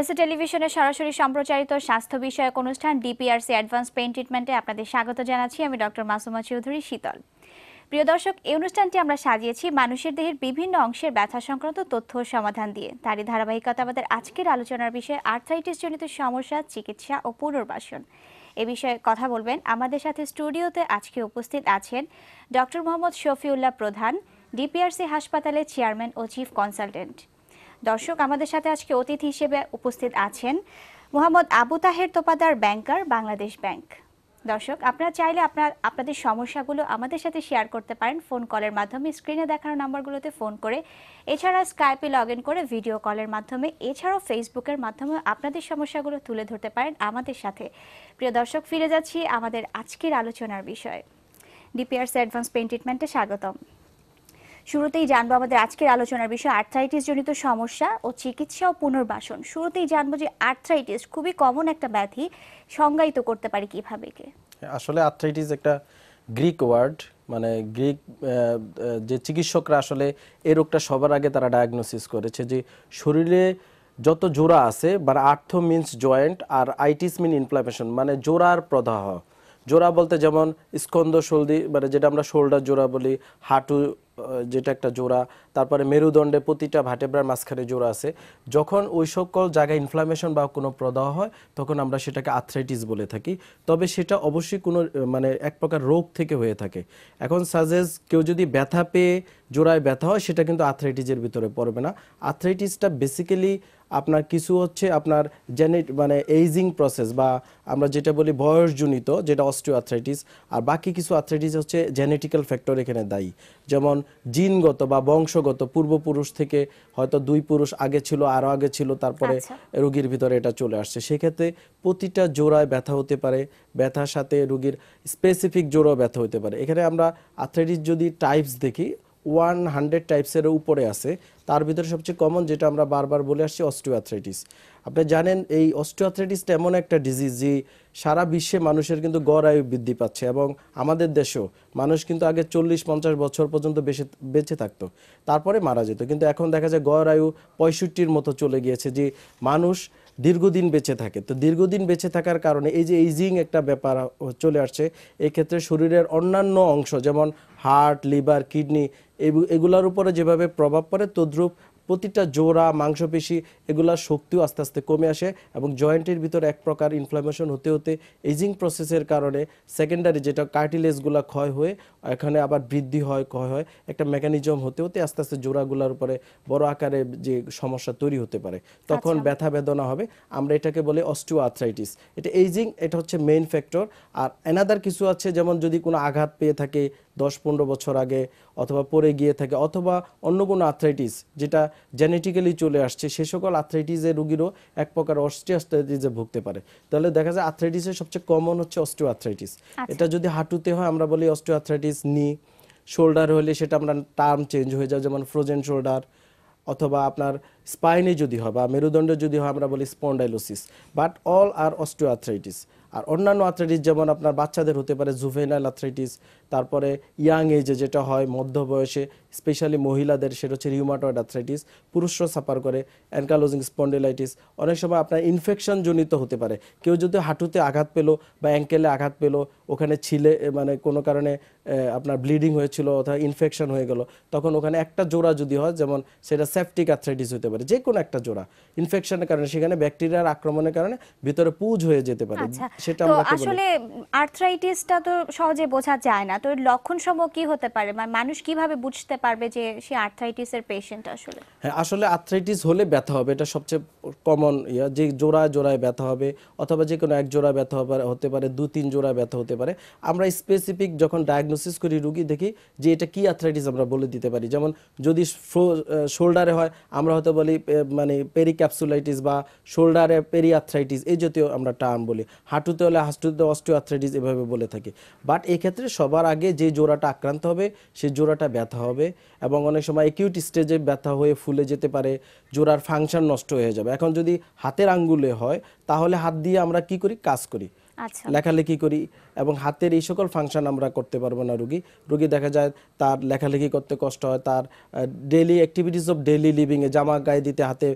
এসে টেলিভিশনে সরাসরি সম্প্রচারিত স্বাস্থ্য বিষয়ক অনুষ্ঠান ডিপিআরসি অ্যাডভান্স পেইন ট্রিটমেন্টে আপনাদের স্বাগত জানাচ্ছি আমি ডক্টর মাসুমা চৌধুরী শীতল প্রিয় দর্শক এই অনুষ্ঠানটি আমরা সাজিয়েছি মানুষের দেহের বিভিন্ন অংশের ব্যথা সংক্রান্ত তথ্য ও সমাধান দিয়ে তারই ধারাবাহিকতা আমাদের আজকের আলোচনার বিষয় আর্থ্রাইটিস জনিত সমস্যা চিকিৎসা ও পুনর্বাসন এ বিষয়ে কথা বলবেন আমাদের সাথে স্টুডিওতে আজকে উপস্থিত আছেন ডক্টর মোহাম্মদ শফিউল্লাহ প্রধান ডিপিআরসি হাসপাতালের চেয়ারম্যান ও চিফ কনসালটেন্ট দর্শক আমাদের সাথে আজকে অতিথি হিসেবে উপস্থিত আছেন মোহাম্মদ আবু তাহের তোপাদার ব্যাংকার বাংলাদেশ ব্যাংক দর্শক আপনারা চাইলে আপনার আপনাদের সমস্যাগুলো আমাদের সাথে শেয়ার করতে পারেন ফোন কলের মাধ্যমে স্ক্রিনে দেখানো নাম্বারগুলোতে ফোন করে এছাড়া স্কাইপে লগ ইন করে ভিডিও কলের মাধ্যমে এছাড়াও ফেসবুকের মাধ্যমে আপনাদের সমস্যাগুলো তুলে ধরতে পারেন আমাদের সাথে প্রিয় দর্শক ফিরে যাচ্ছি আমাদের আজকের আলোচনার বিষয় ডিপিআরসি অ্যাডভান্স পেইন্ট ট্রিটমেন্টে স্বাগতম শুরুতেই জানবো আমাদের আজকের আলোচনার বিষয় আর্থ্রাইটিস জনিত সমস্যা ও চিকিৎসা ও পুনর্বাসন শুরুতেই জানবো যে আর্থ্রাইটিস খুবই কমন একটা ব্যাধি সংজ্ঞায়িত করতে পারি কিভাবে কে আসলে আর্থ্রাইটিস একটা গ্রিক ওয়ার্ড মানে গ্রিক যে চিকিৎসকরা আসলে এই রোগটা সবার আগে তারা ডায়াগনোসিস করেছে যে শরীরে যত জোড়া আছে বা আর্থ মিন্স জয়েন্ট আর আইটিস মিন ইনফ্লামেশন মানে জোড়ার প্রদাহ জোড়া বলতে যেমন স্কন্দ সলদি মানে যেটা আমরা শোল্ডার জোড়া বলি হাঁটু যেটা একটা জোড়া তারপরে মেরুদণ্ডে প্রতিটা ভাটেব্রার মাঝখানে জোড়া আছে যখন ওই সকল জায়গায় ইনফ্লামেশন বা কোনো প্রদাহ হয় তখন আমরা সেটাকে আর্থ্রাইটিস বলে থাকি তবে সেটা অবশ্যই কোনো মানে এক প্রকার রোগ থেকে হয়ে থাকে এখন সাজেস কেউ যদি ব্যথা পেয়ে জোড়ায় ব্যথা হয় সেটা কিন্তু আর্থ্রাইটিসের ভিতরে পড়বে না আর্থ্রাইটিসটা বেসিক্যালি আপনার কিছু হচ্ছে আপনার জেনেট মানে এইজিং প্রসেস বা আমরা যেটা বলি বয়সজনিত যেটা অস্টিওআথ্রাইটিস আর বাকি কিছু আর্থ্রাইটিস হচ্ছে জেনেটিক্যাল ফ্যাক্টর এখানে দায়ী যেমন জিনগত বা বংশগত পূর্বপুরুষ থেকে হয়তো দুই পুরুষ আগে ছিল আরও আগে ছিল তারপরে আচ্ছা। রোগীর ভিতরে এটা চলে আসছে সেক্ষেত্রে প্রতিটা জোড়ায় ব্যথা হতে পারে ব্যথার সাথে রোগীর স্পেসিফিক জোড়াও ব্যথা হতে পারে এখানে আমরা আথ্রাইটিস যদি টাইপস দেখি ওয়ান হান্ড্রেড টাইপসেরও উপরে আছে তার ভিতরে সবচেয়ে কমন যেটা আমরা বারবার বলে আসছি অস্টিওথ্রাইটিস আপনি জানেন এই অস্টিওআথ্রাইটিসটা এমন একটা ডিজিজ যে সারা বিশ্বে মানুষের কিন্তু গড় আয়ু বৃদ্ধি পাচ্ছে এবং আমাদের দেশেও মানুষ কিন্তু আগে চল্লিশ পঞ্চাশ বছর পর্যন্ত বেশি বেঁচে থাকতো তারপরে মারা যেত কিন্তু এখন দেখা যায় গড় আয়ু পঁয়ষট্টির মতো চলে গিয়েছে যে মানুষ দীর্ঘদিন বেঁচে থাকে তো দীর্ঘদিন বেঁচে থাকার কারণে এই যে এইজিং একটা ব্যাপার চলে আসছে এক্ষেত্রে শরীরের অন্যান্য অংশ যেমন হার্ট লিভার কিডনি এগুলার উপরে যেভাবে প্রভাব পড়ে তদ্রুপ প্রতিটা জোড়া মাংসপেশি এগুলার শক্তিও আস্তে আস্তে কমে আসে এবং জয়েন্টের ভিতরে এক প্রকার ইনফ্লামেশন হতে হতে এজিং প্রসেসের কারণে সেকেন্ডারি যেটা কার্টিলেজগুলো ক্ষয় হয়ে এখানে আবার বৃদ্ধি হয় ক্ষয় হয় একটা মেকানিজম হতে হতে আস্তে আস্তে জোড়াগুলোর উপরে বড় আকারে যে সমস্যা তৈরি হতে পারে তখন আচ্ছা। ব্যথা বেদনা হবে আমরা এটাকে বলি অস্টিও আর্থ্রাইটিস এটা এজিং এটা হচ্ছে মেইন ফ্যাক্টর আর এনাদার কিছু আছে যেমন যদি কোনো আঘাত পেয়ে থাকে দশ পনেরো বছর আগে অথবা পরে গিয়ে থাকে অথবা অন্য কোনো আর্থ্রাইটিস যেটা জেনেটিক্যালি চলে আসছে সে সকল আর্থ্রাইটিসের রুগীরও এক প্রকার অস্টিয়াস্থাইটিসে ভুগতে পারে তাহলে দেখা যায় আর্থ্রাইটিসের সবচেয়ে কমন হচ্ছে অস্টিও আর্থ্রাইটিস এটা যদি হাঁটুতে হয় আমরা বলি অস্টিও আর্থ্রাইটিস নি শোল্ডার হলে সেটা আমরা টার্ম চেঞ্জ হয়ে যায় যেমন ফ্রোজেন শোল্ডার অথবা আপনার স্পাইনে যদি হয় বা মেরুদণ্ডে যদি হয় আমরা বলি spondylosis but all are osteoarthritis আর অন্যান্য অ্যাথ্রাইটিস যেমন আপনার বাচ্চাদের হতে পারে জুভেনাইল অ্যাথ্রাইটিস তারপরে ইয়াং এজে যেটা হয় মধ্য বয়সে স্পেশালি মহিলাদের সেটা হচ্ছে রিউমাটয়েড অ্যাথ্রাইটিস পুরুষরা সাফার করে অ্যানকালোজিং স্পন্ডেলাইটিস অনেক সময় আপনার ইনফেকশন জনিত হতে পারে কেউ যদি হাঁটুতে আঘাত পেলো বা অ্যাঙ্কেলে আঘাত পেলো ওখানে ছিলে মানে কোনো কারণে আপনার ব্লিডিং হয়েছিল অথবা ইনফেকশন হয়ে গেল তখন ওখানে একটা জোড়া যদি হয় যেমন সেটা সেফটিক অ্যাথ্রাইটিস হতে পারে যে কোনো একটা জোড়া ইনফেকশনের কারণে সেখানে ব্যাকটেরিয়ার আক্রমণের কারণে ভিতরে পুজ হয়ে যেতে পারে আচ্ছা, সেটা আসলে আর্থ্রাইটিসটা তো সহজে বোঝা যায় না তো লক্ষণ সমূহ কি হতে পারে মানে মানুষ কিভাবে বুঝতে পারে পারবে যে সে আর্থ্রাইটিসের পেশেন্ট আসলে হ্যাঁ আসলে আর্থ্রাইটিস হলে ব্যথা হবে এটা সবচেয়ে কমন ইয়া যে জোড়ায় জোড়ায় ব্যথা হবে অথবা যে কোনো এক জোড়া ব্যথা হতে পারে দু তিন জোড়া ব্যথা হতে পারে আমরা স্পেসিফিক যখন ডায়াগনোসিস করি রুগী দেখি যে এটা কি আর্থ্রাইটিস আমরা বলে দিতে পারি যেমন যদি শোল্ডারে হয় আমরা হয়তো বলি মানে পেরিক্যাপসুলাইটিস বা শোল্ডারে পেরি আর্থ্রাইটিস এই জাতীয় আমরা টার্ম বলি হাঁটুতে হলে হাঁটুতে অস্টিও আর্থ্রাইটিস এভাবে বলে থাকি বাট এক্ষেত্রে সবার আগে যে জোড়াটা আক্রান্ত হবে সেই জোড়াটা ব্যথা হবে এবং অনেক সময় একিউট স্টেজে ব্যথা হয়ে ফুলে যেতে পারে জোড়ার ফাংশন নষ্ট হয়ে যাবে এখন যদি হাতের আঙ্গুলে হয় তাহলে হাত দিয়ে আমরা কি করি কাজ করি আচ্ছা। লেখালেখি করি এবং হাতের এই সকল ফাংশন আমরা করতে পারবো না রুগী রুগী দেখা যায় তার লেখালেখি করতে কষ্ট হয় তার ডেলি অ্যাক্টিভিটিস অফ ডেলি লিভিংয়ে জামা গায়ে দিতে হাতে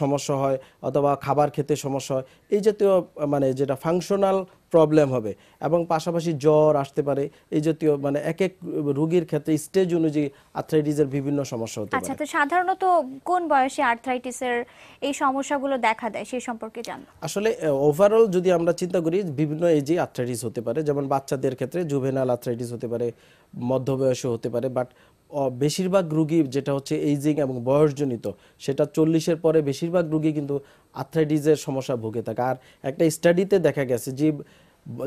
সমস্যা হয় অথবা খাবার খেতে সমস্যা হয় এই জাতীয় মানে যেটা ফাংশনাল প্রবলেম হবে এবং পাশাপাশি জ্বর আসতে পারে এই জাতীয় মানে এক এক রোগীর ক্ষেত্রে স্টেজ অনুযায়ী আর্থ্রাইটিসের বিভিন্ন সমস্যা হতে আচ্ছা, পারে আচ্ছা তো সাধারণত কোন বয়সে আর্থ্রাইটিসের এই সমস্যাগুলো দেখা দেয় সেই সম্পর্কে জানো আসলে ওভারঅল যদি আমরা চিন্তা করি বিভিন্ন এজে আর্থ্রাইটিস হতে পারে যেমন বাচ্চাদের ক্ষেত্রে জুভেনাল আর্থ্রাইটিস হতে পারে মধ্যবয়সে হতে পারে বাট বেশিরভাগ রুগী যেটা হচ্ছে এইজিং এবং বয়সজনিত সেটা চল্লিশের পরে বেশিরভাগ রুগী কিন্তু আর্থ্রাইটিসের সমস্যা ভুগে থাকে আর একটা স্টাডিতে দেখা গেছে যে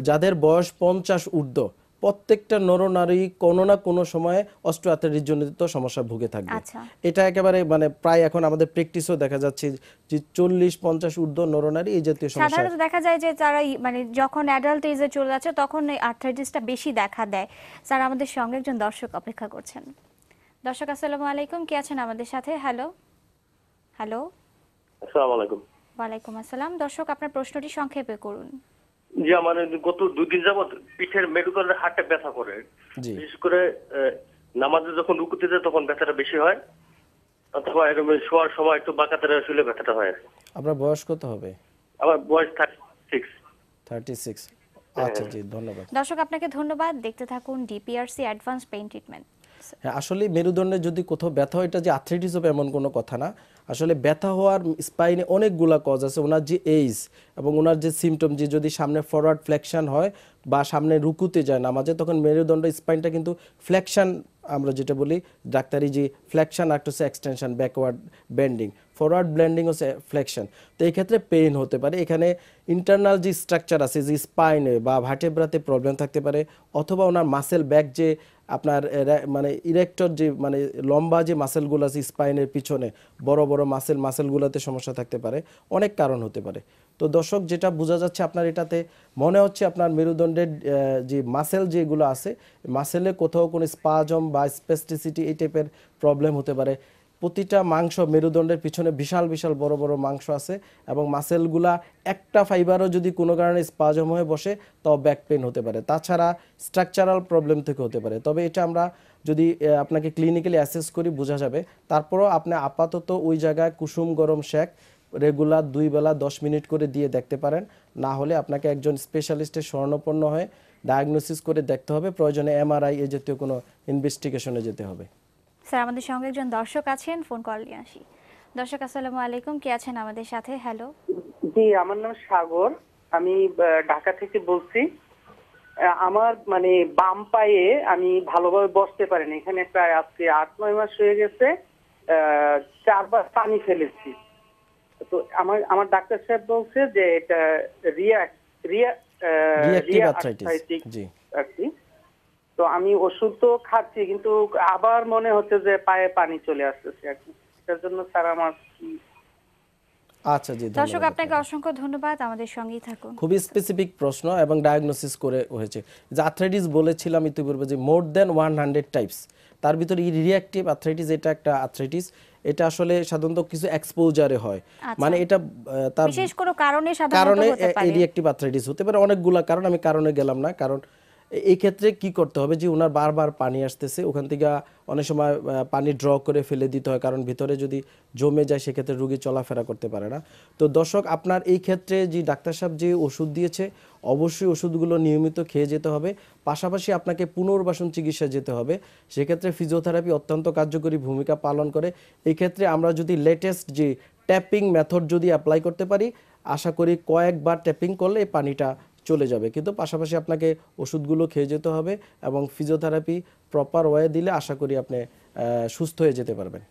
যাদের বয়স পঞ্চাশ ঊর্ধ্ব প্রত্যেকটা নরনারী কোনো না কোনো সময় অস্ট্রোআর্থাইটিস জনিত সমস্যা ভুগে থাকবে আচ্ছা। এটা একেবারে মানে প্রায় এখন আমাদের প্র্যাকটিসও দেখা যাচ্ছে যে চল্লিশ পঞ্চাশ ঊর্ধ্ব নরনারী এই জাতীয় সমস্যা সাধারণত দেখা যায় যে তারা মানে যখন অ্যাডাল্ট এজে চলে যাচ্ছে তখন এই আর্থ্রাইটিসটা বেশি দেখা দেয় স্যার আমাদের সঙ্গে একজন দর্শক অপেক্ষা করছেন দর্শক আসসালামু আলাইকুম কে আছেন আমাদের সাথে হ্যালো হ্যালো আসসালামু আলাইকুম ওয়া আলাইকুম আসসালাম দর্শক আপনার প্রশ্নটি সংক্ষেপে করুন যে মানে গত দুই দিন পিঠের হাটটা ব্যথা করে বিশেষ করে নামাজে যখন রুকুতে যায় তখন ব্যথাটা বেশি হয় অথবা এরকম শোয়ার সময় একটু শুলে ব্যথাটা হয় আপনার বয়স কত হবে আমার বয়স থার্টি সিক্স থার্টি সিক্স হ্যাঁ। আচ্ছা জি ধন্যবাদ দর্শক আপনাকে ধন্যবাদ দেখতে থাকুন ডিপিআরসি অ্যাডভান্স পেইন ট্রিটমেন্ট হ্যাঁ আসলে মেরুদণ্ডে যদি কোথাও ব্যথা হয় এটা যে আর্থ্রাইটিস হবে এমন কোনো কথা না আসলে ব্যথা হওয়ার স্পাইনে অনেকগুলা কজ আছে ওনার যে এইজ এবং ওনার যে সিমটম যে যদি সামনে ফরওয়ার্ড ফ্ল্যাকশান হয় বা সামনে রুকুতে যায় নামাজে তখন মেরুদণ্ড স্পাইনটা কিন্তু ফ্ল্যাকশান আমরা যেটা বলি ডাক্তারি যে ফ্ল্যাকশান আর হচ্ছে extension backward bending forward bending হচ্ছে ফ্ল্যাকশান তো এই ক্ষেত্রে পেইন হতে পারে এখানে ইন্টারনাল যে স্ট্রাকচার আছে যে স্পাইনে বা ভাটেব্রাতে প্রবলেম থাকতে পারে অথবা ওনার মাসেল ব্যাক যে আপনার মানে ইরেক্টর যে মানে লম্বা যে মাসেলগুলো আছে স্পাইনের পিছনে বড় বড় মাসেল মাসেলগুলোতে সমস্যা থাকতে পারে অনেক কারণ হতে পারে তো দর্শক যেটা বোঝা যাচ্ছে আপনার এটাতে মনে হচ্ছে আপনার মেরুদণ্ডের যে মাসেল যেগুলো আছে মাসেলে কোথাও কোনো স্পাজম বা স্পেস্টিসিটি এই টাইপের প্রবলেম হতে পারে প্রতিটা মাংস মেরুদণ্ডের পিছনে বিশাল বিশাল বড় বড় মাংস আছে এবং মাসেলগুলা একটা ফাইবারও যদি কোনো কারণে স্পাজম হয়ে বসে তাও ব্যাক পেন হতে পারে তাছাড়া স্ট্রাকচারাল প্রবলেম থেকে হতে পারে তবে এটা আমরা যদি আপনাকে ক্লিনিক্যালি অ্যাসেস করি বোঝা যাবে তারপরও আপনি আপাতত ওই জায়গায় কুসুম গরম শেক রেগুলার দুই বেলা দশ মিনিট করে দিয়ে দেখতে পারেন না হলে আপনাকে একজন স্পেশালিস্টের স্বর্ণপন্ন হয়ে ডায়াগনোসিস করে দেখতে হবে প্রয়োজনে এমআরআই এ জাতীয় কোনো ইনভেস্টিগেশনে যেতে হবে স্যার আমাদের সঙ্গে একজন দর্শক আছেন ফোন কল নিয়ে আসি দর্শক আসসালামু আলাইকুম কে আছেন আমাদের সাথে হ্যালো জি আমার নাম সাগর আমি ঢাকা থেকে বলছি আমার মানে বাম পায়ে আমি ভালোভাবে বসতে পারিনি এখানে প্রায় আজকে আট নয় মাস হয়ে গেছে চারবার পানি ফেলেছি তো আমার আমার ডাক্তার সাহেব বলছে যে এটা রিয়া রিয়া রিয়া জি কি তো আমি ওষুধ তো খাচ্ছি কিন্তু আবার মনে হচ্ছে যে পায়ে পানি চলে আসতেছে আর কি এটার জন্য স্যার আমার কি আচ্ছা জি দর্শক আপনাকে অসংখ্য ধন্যবাদ আমাদের সঙ্গেই থাকুন খুবই স্পেসিফিক প্রশ্ন এবং ডায়াগনোসিস করে হয়েছে যে আর্থ্রাইটিস বলেছিলাম ইতিপূর্বে যে more than one hundred types তার ভিতরে রিয়াক্টিভ আর্থ্রাইটিস এটা একটা আর্থ্রাইটিস এটা আসলে সাধারণত কিছু এক্সপোজারে হয় আচ্ছা। মানে এটা তার বিশেষ কোনো কারণে সাধারণত হতে পারে কারণে রিয়াক্টিভ আর্থ্রাইটিস হতে পারে অনেকগুলা কারণ আমি কারণে গেলাম না কারণ এই ক্ষেত্রে কি করতে হবে যে ওনার বারবার পানি আসতেছে ওখান থেকে অনেক সময় পানি ড্র করে ফেলে দিতে হয় কারণ ভিতরে যদি জমে যায় সেক্ষেত্রে রুগী চলাফেরা করতে পারে না তো দর্শক আপনার এই ক্ষেত্রে যে ডাক্তার সাহেব যে ওষুধ দিয়েছে অবশ্যই ওষুধগুলো নিয়মিত খেয়ে যেতে হবে পাশাপাশি আপনাকে পুনর্বাসন চিকিৎসা যেতে হবে সেক্ষেত্রে ফিজিওথেরাপি অত্যন্ত কার্যকরী ভূমিকা পালন করে এই ক্ষেত্রে আমরা যদি লেটেস্ট যে ট্যাপিং মেথড যদি অ্যাপ্লাই করতে পারি আশা করি কয়েকবার ট্যাপিং করলে এই পানিটা চলে যাবে কিন্তু পাশাপাশি আপনাকে ওষুধগুলো খেয়ে যেতে হবে এবং ফিজিওথেরাপি প্রপার ওয়ে দিলে আশা করি আপনি সুস্থ হয়ে যেতে পারবেন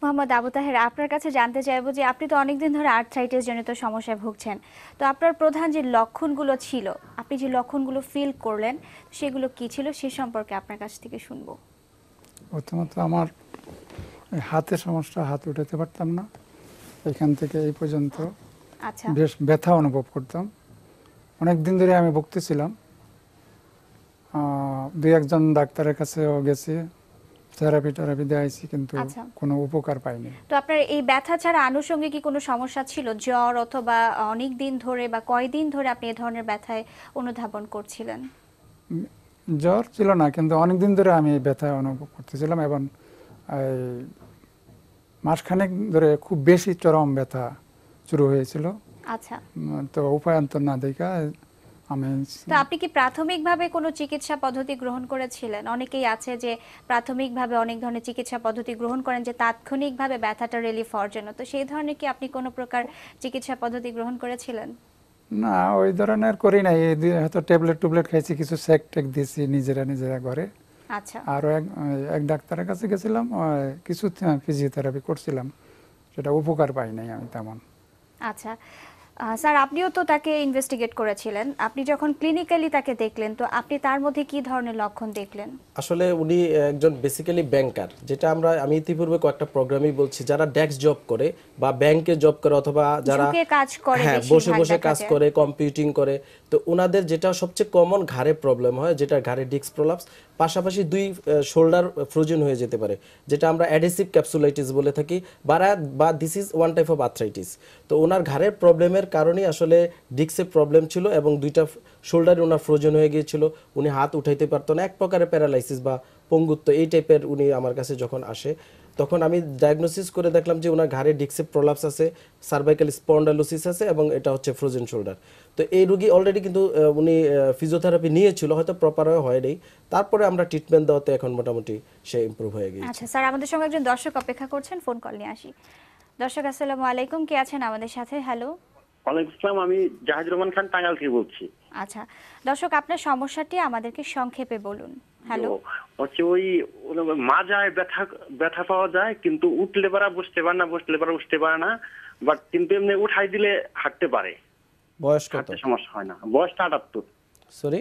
মোহাম্মদ আবু তাহের আপনার কাছে জানতে চাইব যে আপনি তো অনেকদিন ধরে আর্থ্রাইটিস জনিত সমস্যায় ভুগছেন তো আপনার প্রধান যে লক্ষণগুলো ছিল আপনি যে লক্ষণগুলো ফিল করলেন সেগুলো কি ছিল সে সম্পর্কে আপনার কাছ থেকে শুনব প্রথমত আমার হাতে সমস্যা হাত উঠাতে পারতাম না এখান থেকে এই পর্যন্ত আচ্ছা বেশ ব্যথা অনুভব করতাম অনেক দিন ধরে আমি ভুগতেছিলাম দু একজন ডাক্তারের কাছেও গেছি থেরাপি টেরাপি দেয়াইছি কিন্তু আচ্ছা। কোনো উপকার পাইনি তো আপনার এই ব্যথা ছাড়া আনুষঙ্গিক কি কোনো সমস্যা ছিল জ্বর অথবা অনেক দিন ধরে বা কয়দিন ধরে আপনি এ ধরনের ব্যথায় অনুধাবন করছিলেন জ্বর ছিল না কিন্তু অনেক দিন ধরে আমি ব্যথা অনুভব করতেছিলাম এবং মাসখানেক ধরে খুব বেশি চরম ব্যথা শুরু হয়েছিল আচ্ছা তো উপায়ান্তর না দেখা আপনি কি প্রাথমিকভাবে কোনো চিকিৎসা পদ্ধতি গ্রহণ করেছিলেন অনেকেই আছে যে প্রাথমিকভাবে অনেক ধরনের চিকিৎসা পদ্ধতি গ্রহণ করেন যে তাৎক্ষণিকভাবে ব্যথাটা রিলিফ হওয়ার জন্য তো সেই ধরনের কি আপনি কোনো প্রকার চিকিৎসা পদ্ধতি গ্রহণ করেছিলেন না ওই ধরনের করি নাই হয়তো ট্যাবলেট টুবলেট খাইছি কিছু সেক টেক দিয়েছি নিজেরা নিজেরা ঘরে আচ্ছা আরও এক এক ডাক্তারের কাছে গেছিলাম কিছু ফিজিওথেরাপি করছিলাম সেটা উপকার পাই নাই আমি তেমন আচ্ছা স্যার আপনিও তো তাকে ইনভেস্টিগেট করেছিলেন আপনি যখন ক্লিনিক্যালি তাকে দেখলেন তো আপনি তার মধ্যে কি ধরনের লক্ষণ দেখলেন আসলে উনি একজন বেসিক্যালি ব্যাংকার যেটা আমরা আমি ইতিপূর্বে কয়েকটা প্রোগ্রামই বলছি যারা ডেক্স জব করে বা ব্যাংকে জব করে অথবা যারা কাজ করে হ্যাঁ, বসে বসে কাজ করে কম্পিউটিং করে তো ওনাদের যেটা সবচেয়ে কমন ঘাড়ে প্রবলেম হয় যেটা ঘাড়ে ডিস্ক প্রলাপস পাশাপাশি দুই শোল্ডার ফ্রোজেন হয়ে যেতে পারে যেটা আমরা অ্যাডেসিভ ক্যাপসুলাইটিস বলে থাকি বা বা this is one type of arthritis তো ওনার ঘাড়ের প্রবলেমের কারণেই আসলে ডিস্কের প্রবলেম ছিল এবং দুইটা শোল্ডারে ওনার ফ্রোজেন হয়ে গিয়েছিল উনি হাত উঠাইতে পারতো না এক প্রকারের প্যারালাইসিস বা পঙ্গুত্ব এই টাইপের উনি আমার কাছে যখন আসে তখন আমি ডায়াগনোসিস করে দেখলাম যে ওনার ঘাড়ে ডিক্সেপ প্রলাপস আছে সার্ভাইকাল স্পন্ডালোসিস আছে এবং এটা হচ্ছে ফ্রোজেন শোল্ডার তো এই রুগী অলরেডি কিন্তু উনি ফিজিওথেরাপি নিয়েছিল হয়তো প্রপার হয় নাই তারপরে আমরা ট্রিটমেন্ট দেওয়াতে এখন মোটামুটি সে ইম্প্রুভ হয়ে গেছে আচ্ছা স্যার আমাদের সঙ্গে একজন দর্শক অপেক্ষা করছেন ফোন কল নিয়ে আসি দর্শক আসসালামু আলাইকুম কে আছেন আমাদের সাথে হ্যালো ওয়ালাইকুম আসসালাম আমি জাহাজ রহমান খান টাঙ্গাইল থেকে বলছি আচ্ছা দর্শক আপনার সমস্যাটি আমাদেরকে সংক্ষেপে বলুন হচ্ছে ওই মাজায় ব্যথা ব্যথা পাওয়া যায় কিন্তু উঠলে পারা বসতে পারে না বসলে পারা উঠতে পারে না বাট কিন্তু এমনি উঠাই দিলে হাঁটতে পারে বয়স কত সমস্যা হয় না বয়সটা আটাত্তর সরি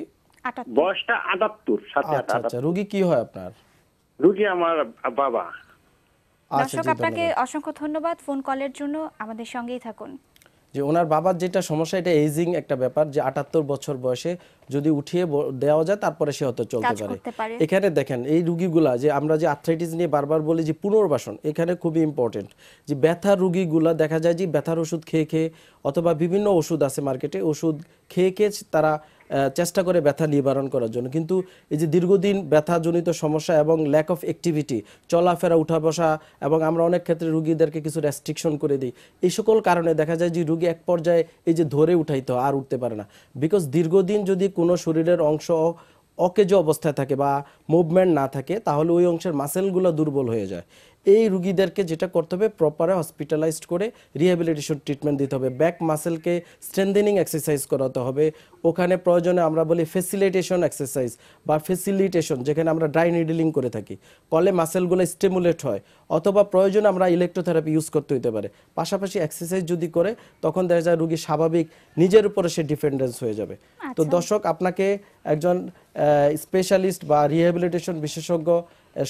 বয়সটা আটাত্তর সাথে আচ্ছা, আচ্ছা। রোগী কি হয় আপনার রোগী আমার বাবা আচ্ছা, দর্শক আপনাকে অসংখ্য ধন্যবাদ ফোন কলের জন্য আমাদের সঙ্গেই থাকুন যে ওনার বাবার যেটা সমস্যা এটা এজিং একটা ব্যাপার যে আটাত্তর বছর বয়সে যদি উঠিয়ে দেওয়া যায় তারপরে সে হয়তো চলতে পারে এখানে দেখেন এই রুগীগুলা যে আমরা যে আর্থাইটিস নিয়ে বারবার বলি যে পুনর্বাসন এখানে খুবই ইম্পর্টেন্ট যে ব্যথা রুগীগুলা দেখা যায় যে ব্যথার ওষুধ খেয়ে খেয়ে অথবা বিভিন্ন ওষুধ আছে মার্কেটে ওষুধ খেয়ে খেয়ে তারা চেষ্টা করে ব্যথা নিবারণ করার জন্য কিন্তু এই যে দীর্ঘদিন ব্যথাজনিত সমস্যা এবং ল্যাক অফ অ্যাক্টিভিটি চলাফেরা উঠা বসা এবং আমরা অনেক ক্ষেত্রে রুগীদেরকে কিছু রেস্ট্রিকশন করে দিই এই সকল কারণে দেখা যায় যে রুগী এক পর্যায়ে এই যে ধরে উঠাইতে আর উঠতে পারে না বিকজ দীর্ঘদিন যদি কোনো শরীরের অংশ অকেজ অবস্থায় থাকে বা মুভমেন্ট না থাকে তাহলে ওই অংশের মাসেলগুলো দুর্বল হয়ে যায় এই রুগীদেরকে যেটা করতে হবে প্রপারে হসপিটালাইজড করে রিহ্যাবিলিটেশন ট্রিটমেন্ট দিতে হবে ব্যাক মাসেলকে স্ট্রেন্দেনিং এক্সারসাইজ করাতে হবে ওখানে প্রয়োজনে আমরা বলি ফেসিলিটেশন এক্সারসাইজ বা ফেসিলিটেশন যেখানে আমরা ড্রাই নিডলিং করে থাকি কলে মাসেলগুলো স্টিমুলেট হয় অথবা প্রয়োজনে আমরা ইলেকট্রোথেরাপি ইউজ করতে হইতে পারে পাশাপাশি এক্সারসাইজ যদি করে তখন দেখা যায় রুগী স্বাভাবিক নিজের উপরে সে ডিপেন্ডেন্স হয়ে যাবে তো আচ্ছা। দর্শক আপনাকে একজন স্পেশালিস্ট বা রিহ্যাবিলিটেশন বিশেষজ্ঞ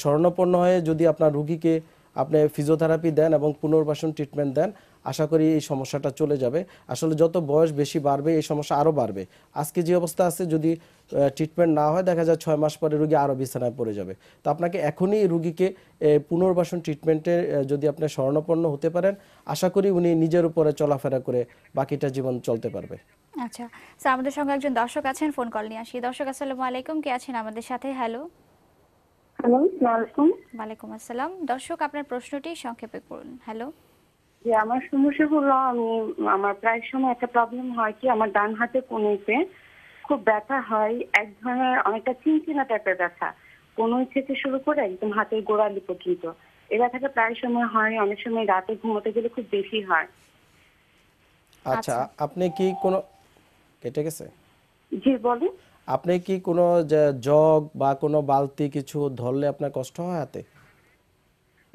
স্মরণাপন্ন হয়ে যদি আপনার রুগীকে আপনি ফিজিওথেরাপি দেন এবং পুনর্বাসন ট্রিটমেন্ট দেন আশা করি এই সমস্যাটা চলে যাবে আসলে যত বয়স বেশি বাড়বে এই সমস্যা আরও বাড়বে আজকে যে অবস্থা আছে যদি ট্রিটমেন্ট না হয় দেখা যায় ছয় মাস পরে রুগী আরও বিছানায় পড়ে যাবে তো আপনাকে এখনই রুগীকে পুনর্বাসন ট্রিটমেন্টে যদি আপনি স্মরণাপন্ন হতে পারেন আশা করি উনি নিজের উপরে চলাফেরা করে বাকিটা জীবন চলতে পারবে আচ্ছা আমাদের সঙ্গে একজন দর্শক আছেন ফোন কল নিয়ে আসি দর্শক আসসালামু আলাইকুম কে আছেন আমাদের সাথে হ্যালো ওয়ালাইকুম আসসালাম দর্শক আপনার প্রশ্নটি সংক্ষেপে করুন হ্যালো যে আমার সমস্যা হলো আমি আমার প্রায় সময় একটা প্রবলেম হয় কি আমার ডান হাতে কোনোতে খুব ব্যথা হয় এক ধরনের অনেকটা চিনচিনা টাইপের ব্যথা কোনোই থেকে শুরু করে একদম হাতের গোড়ালি পর্যন্ত এ ব্যথাটা প্রায় সময় হয় অনেক সময় রাতে ঘুমোতে গেলে খুব বেশি হয় আচ্ছা, আচ্ছা। আপনি কি কোনো কেটে গেছে জি বলুন আপনি কি কোনো জগ বা কোনো বালতি কিছু ধরলে আপনার কষ্ট হয় হাতে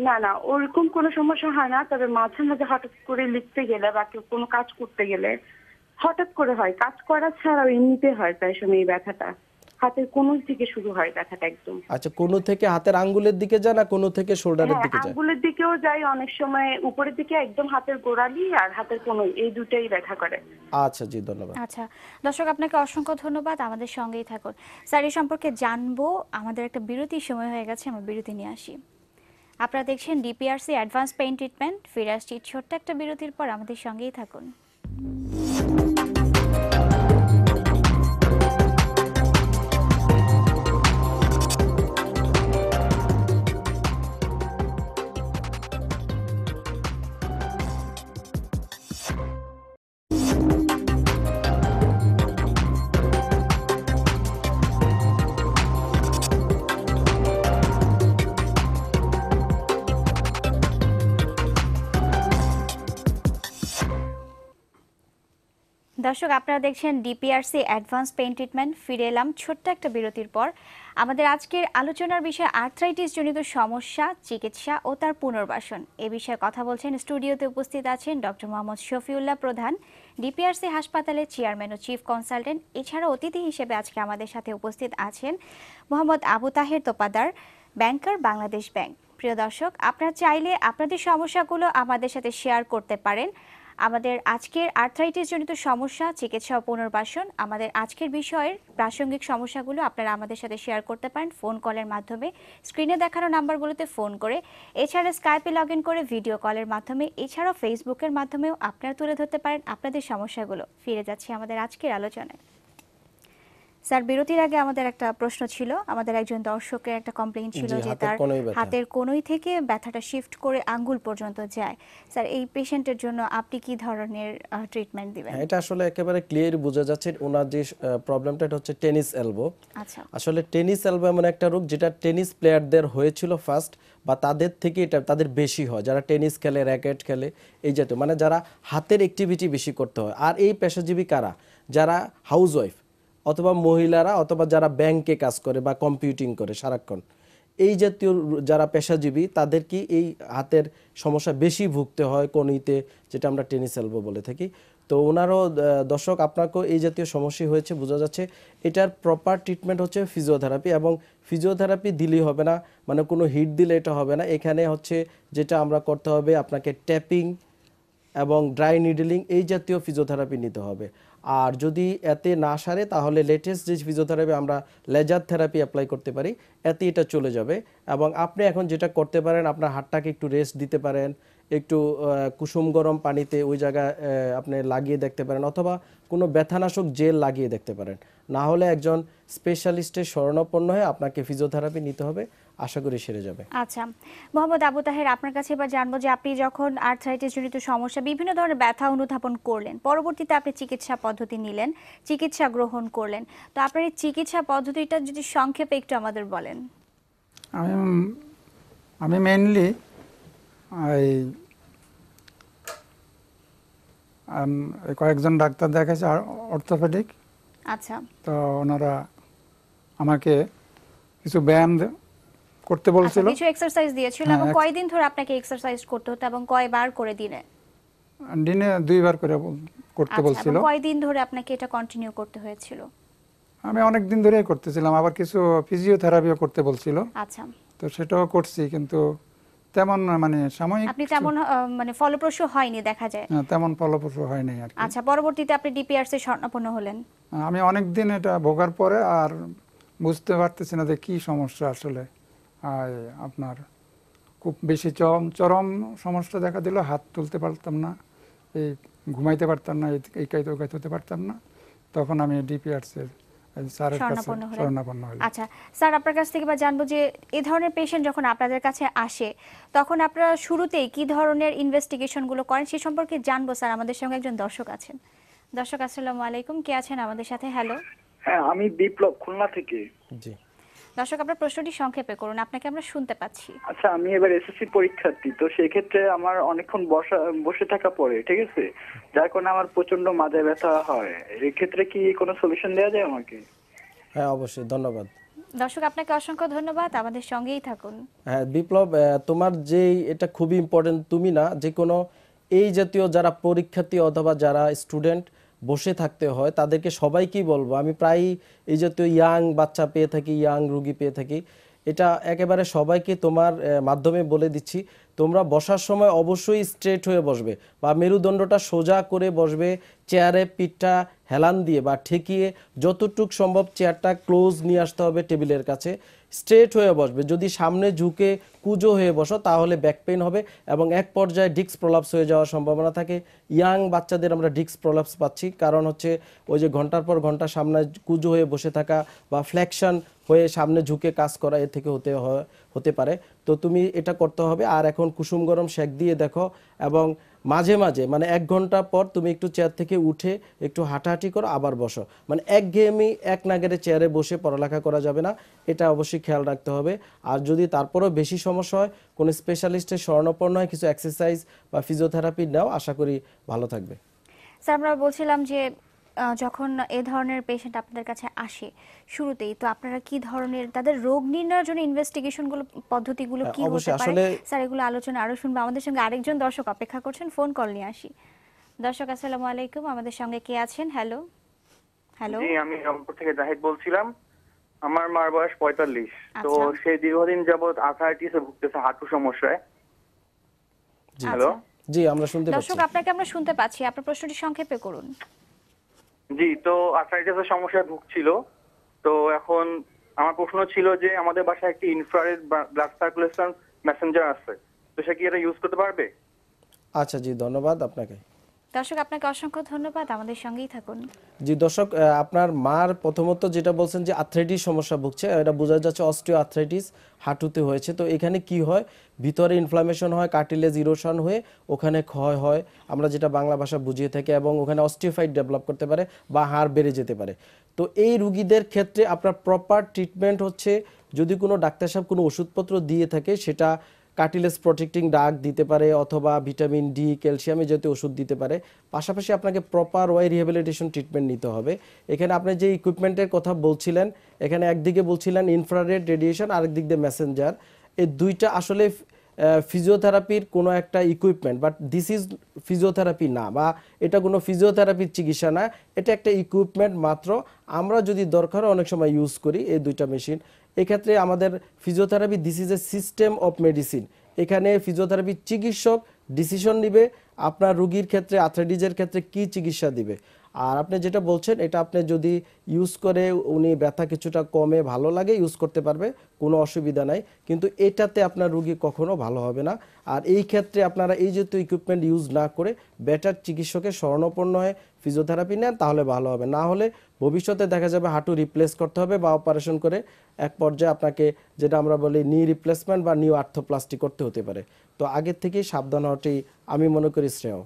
না না ওরকম কোনো সমস্যা হয় না তবে মাঝে মাঝে হঠাৎ করে লিখতে গেলে বা কেউ কোনো কাজ করতে গেলে হঠাৎ করে হয় কাজ করা ছাড়াও এমনিতে হয় প্রায় সময় এই ব্যথাটা হাতের কোনল থেকে শুরু হয় ব্যথাটা একদম আচ্ছা কোনো থেকে হাতের আঙ্গুলের দিকে যায় না কোনো থেকে শোল্ডারের হ্যাঁ, দিকে যায় আঙ্গুলের দিকেও যায় অনেক সময় উপরের দিকে একদম হাতের গোড়ালি আর হাতের কোনল এই দুটাই ব্যথা করে আচ্ছা জি ধন্যবাদ আচ্ছা দর্শক আপনাকে অসংখ্য ধন্যবাদ আমাদের সঙ্গেই থাকুন স্যার সম্পর্কে জানবো আমাদের একটা বিরতির সময় হয়ে গেছে আমরা বিরতি নিয়ে আসি আপনারা দেখছেন ডিপিআরসি অ্যাডভান্স পেইন্ট ট্রিটমেন্ট ফিরে আসছি ছোট্ট একটা বিরতির পর আমাদের সঙ্গেই থাকুন দর্শক আপনারা দেখছেন ডিপিআরসি অ্যাডভান্স পেইন ট্রিটমেন্ট ফিরে এলাম ছোট্ট একটা বিরতির পর আমাদের আজকের আলোচনার বিষয় আর্থ্রাইটিস জনিত সমস্যা চিকিৎসা ও তার পুনর্বাসন এ বিষয়ে কথা বলছেন স্টুডিওতে উপস্থিত আছেন ডক্টর মোহাম্মদ শফিউল্লাহ প্রধান ডিপিআরসি হাসপাতালের চেয়ারম্যান ও চিফ কনসালটেন্ট এছাড়া অতিথি হিসেবে আজকে আমাদের সাথে উপস্থিত আছেন মোহাম্মদ আবু তাহের তোপাদার ব্যাংকার বাংলাদেশ ব্যাংক প্রিয় দর্শক আপনারা চাইলে আপনাদের সমস্যাগুলো আমাদের সাথে শেয়ার করতে পারেন আমাদের আজকের আর্থ্রাইটিস জনিত সমস্যা চিকিৎসা ও পুনর্বাসন আমাদের আজকের বিষয়ের প্রাসঙ্গিক সমস্যাগুলো আপনারা আমাদের সাথে শেয়ার করতে পারেন ফোন কলের মাধ্যমে স্ক্রিনে দেখানো নাম্বারগুলোতে ফোন করে এছাড়া স্কাইপে লগ ইন করে ভিডিও কলের মাধ্যমে এছাড়াও ফেসবুকের মাধ্যমেও আপনারা তুলে ধরতে পারেন আপনাদের সমস্যাগুলো ফিরে যাচ্ছি আমাদের আজকের আলোচনায় স্যার বিরতির আগে আমাদের একটা প্রশ্ন ছিল আমাদের একজন দর্শকের একটা কমপ্লেইন ছিল যে তার হাতের কোনোই থেকে ব্যথাটা শিফট করে আঙ্গুল পর্যন্ত যায় স্যার এই পেশেন্টের জন্য আপনি কি ধরনের ট্রিটমেন্ট দিবেন হ্যাঁ, এটা আসলে একেবারে ক্লিয়ার বোঝা যাচ্ছে ওনার যে প্রবলেমটা এটা হচ্ছে টেনিস এলবো আচ্ছা আসলে টেনিস এলবো এমন একটা রোগ যেটা টেনিস প্লেয়ারদের হয়েছিল ফার্স্ট বা তাদের থেকে এটা তাদের বেশি হয় যারা টেনিস খেলে র্যাকেট খেলে এই জাতীয় মানে যারা হাতের অ্যাক্টিভিটি বেশি করতে হয় আর এই পেশাজীবী কারা যারা হাউসওয়াইফ অথবা মহিলারা অথবা যারা ব্যাংকে কাজ করে বা কম্পিউটিং করে সারাক্ষণ এই জাতীয় যারা পেশাজীবী তাদের কি এই হাতের সমস্যা বেশি ভুগতে হয় কনিতে যেটা আমরা টেনিস এলবো বলে থাকি তো ওনারও দর্শক আপনাকেও এই জাতীয় সমস্যা হয়েছে বোঝা যাচ্ছে এটার প্রপার ট্রিটমেন্ট হচ্ছে ফিজিওথেরাপি এবং ফিজিওথেরাপি দিলেই হবে না মানে কোনো হিট দিলে এটা হবে না এখানে হচ্ছে যেটা আমরা করতে হবে আপনাকে ট্যাপিং এবং ড্রাই নিডলিং এই জাতীয় ফিজিওথেরাপি নিতে হবে আর যদি এতে না সারে তাহলে লেটেস্ট যে ফিজিওথেরাপি আমরা লেজার থেরাপি অ্যাপ্লাই করতে পারি এতে এটা চলে যাবে এবং আপনি এখন যেটা করতে পারেন আপনার হাতটাকে একটু রেস্ট দিতে পারেন একটু কুসুম গরম পানিতে ওই জায়গায় আপনি লাগিয়ে দেখতে পারেন অথবা কোনো ব্যথানাশক জেল লাগিয়ে দেখতে পারেন না হলে একজন স্পেশালিস্টের স্বর্ণপন্ন হয়ে আপনাকে ফিজিওথেরাপি নিতে হবে আশা করি সেরে যাবে আচ্ছা মোহাম্মদ আবু তাহের আপনার কাছে এবার জানবো যে আপনি যখন আর্থ্রাইটিস জনিত সমস্যা বিভিন্ন ধরনের ব্যথা অনুধাবন করলেন পরবর্তীতে আপনি চিকিৎসা পদ্ধতি নিলেন চিকিৎসা গ্রহণ করলেন তো আপনার এই চিকিৎসা পদ্ধতিটা যদি সংক্ষেপে একটু আমাদের বলেন আমি আমি মেনলি এই কয়েকজন ডাক্তার দেখাচ্ছে অর্থোপেডিক আচ্ছা তো ওনারা আমাকে কিছু ব্যায়াম করতে বলছিল আচ্ছা, কিছু এক্সারসাইজ দিয়েছিল হ্যাঁ, এবং কয়দিন ধরে আপনাকে এক্সারসাইজ করতে হতো এবং কয়বার করে দিনে দিনে দুইবার করে করতে আচ্ছা, বলছিল কয়দিন ধরে আপনাকে এটা কন্টিনিউ করতে হয়েছিল আমি অনেক দিন ধরেই করতেছিলাম আবার কিছু ফিজিওথেরাপিও করতে বলছিল আচ্ছা তো সেটাও করছি কিন্তু তেমন মানে সাময়িক আপনি তেমন মানে ফলপ্রসূ হয়নি দেখা যায় হ্যাঁ তেমন ফলপ্রসূ হয়নি আর কি আচ্ছা পরবর্তীতে আপনি ডিপিআরএস এ স্বর্ণাপন্ন হলেন আমি অনেক দিন এটা ভোগার পরে আর বুঝতে পারতেছি না যে কি সমস্যা আসলে আপনার খুব বেশি চরম চরম সমস্যা দেখা দিল হাত তুলতে পারতাম না এই ঘুমাইতে পারতাম না এই কায়িত কায়িত হতে পারতাম না তখন আমি ডিপিআরসির আচ্ছা স্যার আপনার কাছ থেকে বা জানবো যে এ ধরনের পেশেন্ট যখন আপনাদের কাছে আসে তখন আপনারা শুরুতেই কি ধরনের ইনভেস্টিগেশন গুলো করেন সে সম্পর্কে জানবো স্যার আমাদের সঙ্গে একজন দর্শক আছেন দর্শক আসসালামু আলাইকুম কে আছেন আমাদের সাথে হ্যালো হ্যাঁ আমি বিপ্লব খুলনা থেকে জি দর্শক আপনার প্রশ্নটি সংক্ষেপে করুন আপনাকে আমরা শুনতে পাচ্ছি আচ্ছা আমি এবার এসএসসি পরীক্ষার্থী তো সেই ক্ষেত্রে আমার অনেকক্ষণ বসা বসে থাকা পড়ে ঠিক আছে যার কারণে আমার প্রচন্ড মাঝে ব্যথা হয় এই ক্ষেত্রে কি কোনো সলিউশন দেওয়া যায় আমাকে হ্যাঁ অবশ্যই ধন্যবাদ দর্শক আপনাকে অসংখ্য ধন্যবাদ আমাদের সঙ্গেই থাকুন হ্যাঁ বিপ্লব তোমার যে এটা খুবই ইম্পর্টেন্ট তুমি না যে কোনো এই জাতীয় যারা পরীক্ষার্থী অথবা যারা স্টুডেন্ট বসে থাকতে হয় তাদেরকে সবাইকেই বলবো আমি প্রায় এই জাতীয় ইয়াং বাচ্চা পেয়ে থাকি ইয়াং রুগী পেয়ে থাকি এটা একেবারে সবাইকে তোমার মাধ্যমে বলে দিচ্ছি তোমরা বসার সময় অবশ্যই স্ট্রেট হয়ে বসবে বা মেরুদণ্ডটা সোজা করে বসবে চেয়ারে পিঠটা হেলান দিয়ে বা ঠেকিয়ে যতটুক সম্ভব চেয়ারটা ক্লোজ নিয়ে আসতে হবে টেবিলের কাছে স্ট্রেট হয়ে বসবে যদি সামনে ঝুঁকে কুজো হয়ে বসো তাহলে ব্যাক পেন হবে এবং এক পর্যায়ে ডিক্স প্রলাপস হয়ে যাওয়ার সম্ভাবনা থাকে ইয়াং বাচ্চাদের আমরা ডিক্স প্রলাপস পাচ্ছি কারণ হচ্ছে ওই যে ঘন্টার পর ঘন্টা সামনে কুজো হয়ে বসে থাকা বা ফ্ল্যাকশন হয়ে সামনে ঝুঁকে কাজ করা এর থেকে হতে হতে পারে তো তুমি এটা করতে হবে আর এখন কুসুম গরম শেক দিয়ে দেখো এবং মাঝে মাঝে মানে এক ঘন্টা পর তুমি একটু চেয়ার থেকে উঠে একটু হাঁটাহাঁটি করো আবার বসো মানে এক গেমই এক নাগারে চেয়ারে বসে পড়ালেখা করা যাবে না এটা অবশ্যই খেয়াল রাখতে হবে আর যদি তারপরেও বেশি সমস্যা হয় কোনো স্পেশালিস্টের স্বর্ণপন্ন হয় কিছু এক্সারসাইজ বা ফিজিওথেরাপি নাও আশা করি ভালো থাকবে স্যার আমরা বলছিলাম যে যখন এ ধরনের পেশেন্ট আপনাদের কাছে আসে শুরুতেই তো আপনারা কি ধরনের তাদের রোগ নির্ণয়ের জন্য পদ্ধতি গুলো হ্যাঁ, কি হতে পারে স্যার এগুলো আলোচনা আরো শুনবো আমাদের সঙ্গে আরেকজন দর্শক অপেক্ষা করছেন ফোন কল নিয়ে আসি দর্শক আসসালামু আলাইকুম আমাদের সঙ্গে কে আছেন হ্যালো হ্যালো জি আমি রংপুর থেকে জাহিদ বলছিলাম আমার মার বয়স পঁয়তাল্লিশ তো আচ্ছা। সে দীর্ঘদিন যাবৎ আর্থারাইটিসে ভুগতেছে হাঁটু সমস্যায় হ্যালো আচ্ছা। জি আমরা শুনতে পাচ্ছি দর্শক আপনাকে আমরা শুনতে পাচ্ছি আপনার প্রশ্নটি সংক্ষেপে করুন জি তো আর্থ্রাইটিসের সমস্যায় ভুগছিল তো এখন আমার প্রশ্ন ছিল যে আমাদের বাসায় একটি ইনফ্রারেড ব্লাড সার্কুলেশন মেসেঞ্জার আছে তো সে কি এটা ইউজ করতে পারবে আচ্ছা জি ধন্যবাদ আপনাকে দর্শক আপনাকে অসংখ্য ধন্যবাদ আমাদের সঙ্গেই থাকুন জি দর্শক আপনার মার প্রথমত যেটা বলছেন যে আর্থ্রাইটিস সমস্যা ভুগছে এটা বোঝা যাচ্ছে অস্টিও আর্থ্রাইটিস হাঁটুতে হয়েছে তো এখানে কি হয় ভিতরে ইনফ্লামেশন হয় কার্টিলেজ ইরোশন হয়ে ওখানে ক্ষয় হয় আমরা যেটা বাংলা ভাষা বুঝিয়ে থাকি এবং ওখানে অস্টিওফাইড ডেভেলপ করতে পারে বা হাড় বেড়ে যেতে পারে তো এই রুগীদের ক্ষেত্রে আপনার প্রপার ট্রিটমেন্ট হচ্ছে যদি কোনো ডাক্তার সাহেব কোনো ওষুধপত্র দিয়ে থাকে সেটা কার্টিলেস প্রোটেক্টিং ডাক দিতে পারে অথবা ভিটামিন ডি ক্যালসিয়াম এই জাতীয় ওষুধ দিতে পারে পাশাপাশি আপনাকে প্রপার ওয়াই রিহেবিলিটেশন ট্রিটমেন্ট নিতে হবে এখানে আপনি যে ইকুইপমেন্টের কথা বলছিলেন এখানে একদিকে বলছিলেন ইনফ্রারেড রেডিয়েশন আরেকদিক দিয়ে মেসেঞ্জার এই দুইটা আসলে ফিজিওথেরাপির কোনো একটা equipment but this is physiotherapy না বা এটা কোনো ফিজিওথেরাপির চিকিৎসা না এটা একটা ইকুইপমেন্ট মাত্র আমরা যদি দরকার অনেক সময় ইউজ করি এই দুইটা মেশিন এক্ষেত্রে আমাদের physiotherapy this is a system of medicine এখানে ফিজিওথেরাপি চিকিৎসক ডিসিশন নিবে আপনার রুগীর ক্ষেত্রে আর্থ্রাইটিসের ক্ষেত্রে কি চিকিৎসা দিবে আর আপনি যেটা বলছেন এটা আপনি যদি ইউজ করে উনি ব্যথা কিছুটা কমে ভালো লাগে ইউজ করতে পারবে কোনো অসুবিধা নাই কিন্তু এটাতে আপনার রুগী কখনো ভালো হবে না আর এই ক্ষেত্রে আপনারা এই যেহেতু ইকুইপমেন্ট ইউজ না করে বেটার চিকিৎসকের স্বর্ণপন্ন হয়ে ফিজিওথেরাপি নেন তাহলে ভালো হবে না হলে ভবিষ্যতে দেখা যাবে হাঁটু রিপ্লেস করতে হবে বা অপারেশন করে এক পর্যায়ে আপনাকে যেটা আমরা বলি নি রিপ্লেসমেন্ট বা নিউ আর্থোপ্লাস্টি করতে হতে পারে তো আগের থেকেই সাবধান হওয়াটি আমি মনে করি শ্রেয়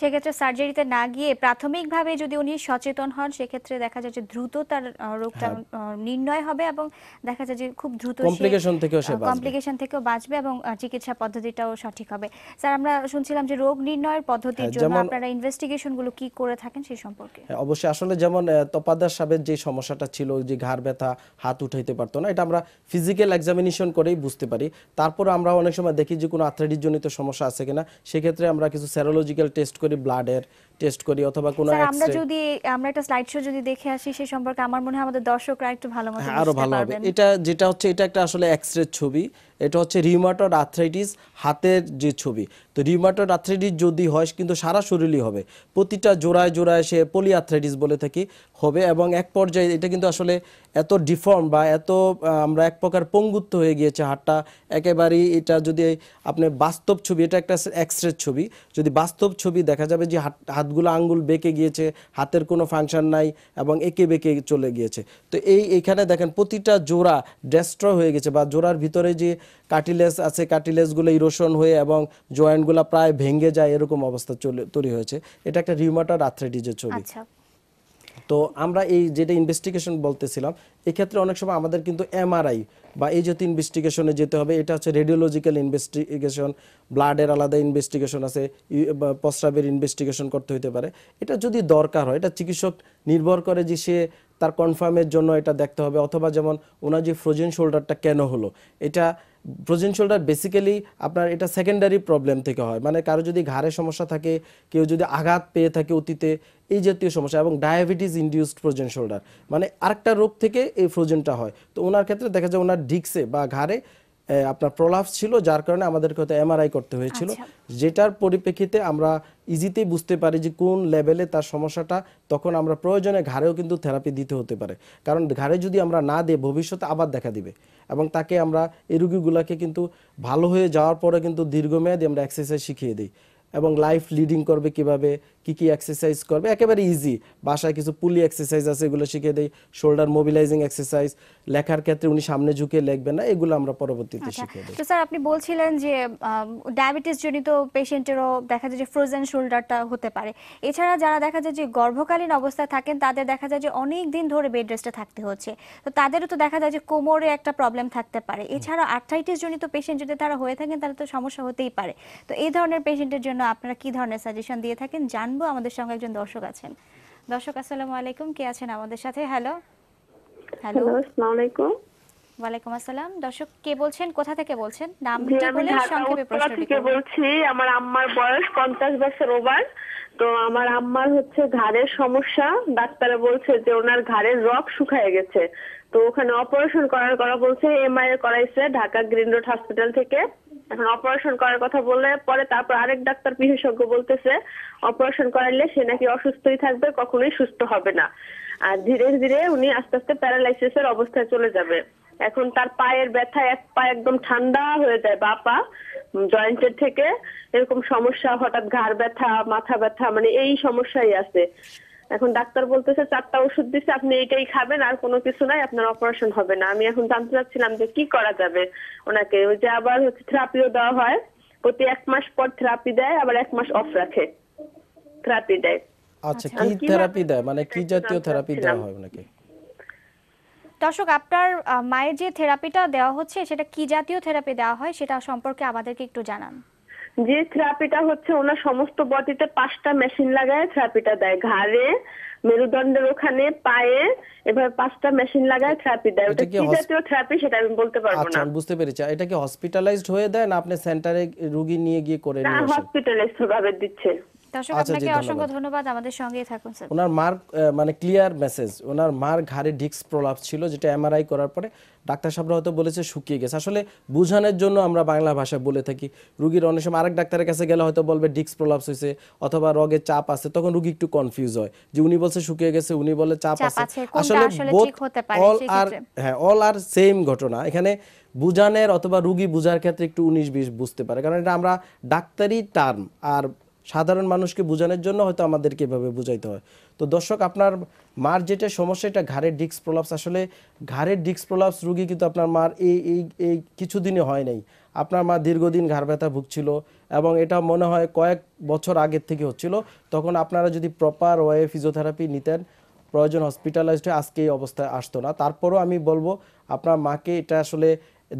সেক্ষেত্রে সার্জারিতে না গিয়ে প্রাথমিকভাবে যদি উনি সচেতন হন সেক্ষেত্রে দেখা যায় যে দ্রুত তার রোগটা হ্যাঁ। নির্ণয় হবে এবং দেখা যায় যে খুব দ্রুত কমপ্লিকেশন থেকেও সে বাঁচবে কমপ্লিকেশন থেকেও বাঁচবে এবং চিকিৎসা পদ্ধতিটাও সঠিক হবে স্যার আমরা শুনছিলাম যে রোগ নির্ণয়ের পদ্ধতির হ্যাঁ, জন্য আপনারা ইনভেস্টিগেশন গুলো কি করে থাকেন সেই সম্পর্কে হ্যাঁ, অবশ্যই আসলে যেমন তপাদার সাহেবের যে সমস্যাটা ছিল যে ঘাড় ব্যথা হাত উঠাইতে পারতো না এটা আমরা ফিজিক্যাল এক্সামিনেশন করেই বুঝতে পারি তারপর আমরা অনেক সময় দেখি যে কোনো আর্থ্রাইটিস জনিত সমস্যা আছে কিনা সেক্ষেত্রে আমরা কিছু সেরোলজিক্যাল টেস্ট করি ব্লাডের টেস্ট করি অথবা কোনো আমরা যদি আমরা একটা স্লাইড শো যদি দেখে আসি সেই সম্পর্কে আমার মনে হয় আমাদের দর্শকরা একটু ভালো মতো হ্যাঁ, আরো ভালো হবে এটা যেটা হচ্ছে এটা একটা আসলে এক্সরে ছবি এটা হচ্ছে রিউমাটয়েড আর্থ্রাইটিস হাতের যে ছবি তো রিউমাটয়েড আর্থ্রাইটিস যদি হয় কিন্তু সারা শরীরই হবে প্রতিটা জোড়ায় জোড়ায় সে পলি আর্থ্রাইটিস বলে থাকি হবে এবং এক পর্যায়ে এটা কিন্তু আসলে এত ডিফর্ম বা এত আমরা এক প্রকার পঙ্গুত্ব হয়ে গিয়েছে হাটটা একেবারেই এটা যদি আপনি বাস্তব ছবি এটা একটা এক্সরে ছবি যদি বাস্তব ছবি দেখা যাবে যে হাত হাতগুলো আঙ্গুল বেঁকে গিয়েছে হাতের কোনো ফাংশন নাই এবং একে বেঁকে চলে গিয়েছে তো এই এখানে দেখেন প্রতিটা জোড়া ডেস্ট্র হয়ে গেছে বা জোড়ার ভিতরে যে কাটিলেস আছে কাটিলেসগুলো ইরোশন হয়ে এবং জয়েন্টগুলো প্রায় ভেঙে যায় এরকম অবস্থা চলে তৈরি হয়েছে এটা একটা রিউমাটার আর্থ্রাইটিসের ছবি আচ্ছা। তো আমরা এই যেটা ইনভেস্টিগেশন বলতেছিলাম এক্ষেত্রে অনেক সময় আমাদের কিন্তু এমআরআই বা এই জাতীয় ইনভেস্টিগেশনে যেতে হবে এটা হচ্ছে রেডিওলজিক্যাল ইনভেস্টিগেশন ব্লাডের আলাদা ইনভেস্টিগেশন আছে প্রস্রাবের ইনভেস্টিগেশন করতে হইতে পারে এটা যদি দরকার হয় এটা চিকিৎসক নির্ভর করে যে সে তার কনফার্মের জন্য এটা দেখতে হবে অথবা যেমন ওনার যে ফ্রোজেন শোল্ডারটা কেন হলো এটা ফ্রোজেন শোল্ডার বেসিক্যালি আপনার এটা সেকেন্ডারি প্রবলেম থেকে হয় মানে কারো যদি ঘাড়ে সমস্যা থাকে কেউ যদি আঘাত পেয়ে থাকে অতীতে এই জাতীয় সমস্যা এবং ডায়াবেটিস ইন্ডিউসড ফ্রোজেন শোল্ডার মানে আরেকটা রোগ থেকে এই ফ্রোজেনটা হয় তো ওনার ক্ষেত্রে দেখা যায় ওনার ডিক্সে বা ঘাড়ে আপনার প্রলাপ ছিল যার কারণে আমাদেরকে হয়তো এমআরআই করতে হয়েছিল আচ্ছা। যেটার পরিপ্রেক্ষিতে আমরা ইজিতেই বুঝতে পারি যে কোন লেভেলে তার সমস্যাটা তখন আমরা প্রয়োজনে ঘাড়েও কিন্তু থেরাপি দিতে হতে পারে কারণ ঘাড়ে যদি আমরা না দিয়ে ভবিষ্যতে আবার দেখা দিবে এবং তাকে আমরা এই রুগীগুলোকে কিন্তু ভালো হয়ে যাওয়ার পরে কিন্তু দীর্ঘমেয়াদী আমরা এক্সারসাইজ শিখিয়ে দিই এবং লাইফ লিডিং করবে কিভাবে কি কি এক্সারসাইজ করবে একেবারে ইজি বাসায় কিছু পুলি এক্সারসাইজ আছে এগুলো শিখিয়ে দেই শোল্ডার মোবিলাইজিং এক্সারসাইজ লেখার ক্ষেত্রে উনি সামনে ঝুঁকে লিখবেন না এগুলো আমরা পরবর্তীতে আচ্ছা। শিখিয়ে দেব তো স্যার আপনি বলছিলেন যে ডায়াবেটিস জনিত পেশেন্টেরও দেখা যায় যে ফ্রোজেন শোল্ডারটা হতে পারে এছাড়া যারা দেখা যায় যে গর্ভকালীন অবস্থায় থাকেন তাদের দেখা যায় যে অনেক দিন ধরে বেড রেস্টে থাকতে হচ্ছে তো তাদেরও তো দেখা যায় যে কোমরে একটা প্রবলেম থাকতে পারে এছাড়া আর্থাইটিস জনিত পেশেন্ট যদি তারা হয়ে থাকেন তাহলে তো সমস্যা হতেই পারে তো এই ধরনের পেশেন্টের জন্য আপনারা কি ধরনের সাজেশন দিয়ে থাকেন জানবো আমাদের সঙ্গে একজন দর্শক আছেন দর্শক আসসালামু আলাইকুম কে আছেন আমাদের সাথে হ্যালো হ্যালো আসসালামু আলাইকুম ওয়ালাইকুম আসসালাম দর্শক কে বলছেন কোথা থেকে বলছেন বলে সংক্ষেপে থেকে বলছি আমার আম্মার বয়স পঞ্চাশ বছর ওভার তো আমার আম্মার হচ্ছে ঘাড়ের সমস্যা ডাক্তারে বলছে যে ওনার ঘাড়ের রক শুকায় গেছে তো ওখানে অপারেশন করার কথা বলছে এমআরআই করাইছে ঢাকা গ্রিন রোড হসপিটাল থেকে এখন অপারেশন করার কথা বলে পরে তারপর আরেক ডাক্তার বিশেষজ্ঞ বলতেছে অপারেশন করালে সে নাকি অসুস্থই থাকবে কখনোই সুস্থ হবে না আর ধীরে ধীরে উনি আস্তে আস্তে প্যারালাইসিসের অবস্থায় চলে যাবে এখন তার পায়ের ব্যথা এক পা একদম ঠান্ডা হয়ে যায় বা পা জয়েন্টের থেকে এরকম সমস্যা হঠাৎ ঘাড় ব্যথা মাথা ব্যথা মানে এই সমস্যাই আছে এখন ডাক্তার বলতেছে চারটা ওষুধ দিছে আপনি এটাই খাবেন আর কোনো কিছু নাই আপনার অপারেশন হবে না আমি এখন জানতে চাচ্ছিলাম যে কি করা যাবে ওনাকে ওই যে আবার হচ্ছে থেরাপিও দেওয়া হয় প্রতি এক মাস পর থেরাপি দেয় আবার এক মাস অফ রাখে থেরাপি দেয় আচ্ছা, আচ্ছা কি থেরাপি দেয় মানে কি জাতীয় থেরাপি দেওয়া হয় ওনাকে দর্শক আপনার মায়ের যে থেরাপিটা দেওয়া হচ্ছে সেটা কি জাতীয় থেরাপি দেওয়া হয় সেটা সম্পর্কে আমাদেরকে একটু জানান যে থেরাপিটা হচ্ছে ওনার সমস্ত বডিতে পাঁচটা মেশিন লাগায় থেরাপিটা দেয় ঘাড়ে মেরুদণ্ডের ওখানে পায়ে এভাবে পাঁচটা মেশিন লাগায় থেরাপি দেয় ওটা কি জাতীয় থেরাপি সেটা আমি বলতে পারবো আচ্ছা, না আচ্ছা বুঝতে পেরেছি এটা কি হসপিটালাইজড হয়ে দেয় না আপনি সেন্টারে রোগী নিয়ে গিয়ে করে নিয়ে আসেন না হসপিটালাইজড ভাবে দিচ্ছে আচ্ছা, মানে জন্য আমরা বাংলা ভাষা বলে থাকি রুগীর অনেক সময় আরেক ডাক্তারের কাছে গেলে হয়তো বলবে প্রলাপস হয়েছে অথবা রগের চাপ আছে তখন রুগী একটু কনফিউজ হয় যে উনি বলছে শুকিয়ে গেছে উনি বলে চাপ আছে আসলে হ্যাঁ অল আর সেম ঘটনা এখানে বুঝানের অথবা রুগী বুঝার ক্ষেত্রে একটু উনিশ বিশ বুঝতে পারে কারণ এটা আমরা ডাক্তারি টার্ম আর সাধারণ মানুষকে বোঝানোর জন্য হয়তো আমাদেরকে এভাবে বুঝাইতে হয় তো দর্শক আপনার মার যেটা সমস্যা এটা ঘাড়ের ডিস্ক প্রলাপস আসলে ঘাড়ের ডিস্ক প্রলাপস রুগী কিন্তু আপনার মার এই এই এই কিছুদিনে হয় নাই আপনার মা দীর্ঘদিন ঘাড় ব্যথা ভুগছিল এবং এটা মনে হয় কয়েক বছর আগের থেকে হচ্ছিল তখন আপনারা যদি প্রপার ওয়ে ফিজিওথেরাপি নিতেন প্রয়োজন হসপিটালাইজড হয়ে আজকে এই অবস্থায় আসতো না তারপরও আমি বলবো আপনার মাকে এটা আসলে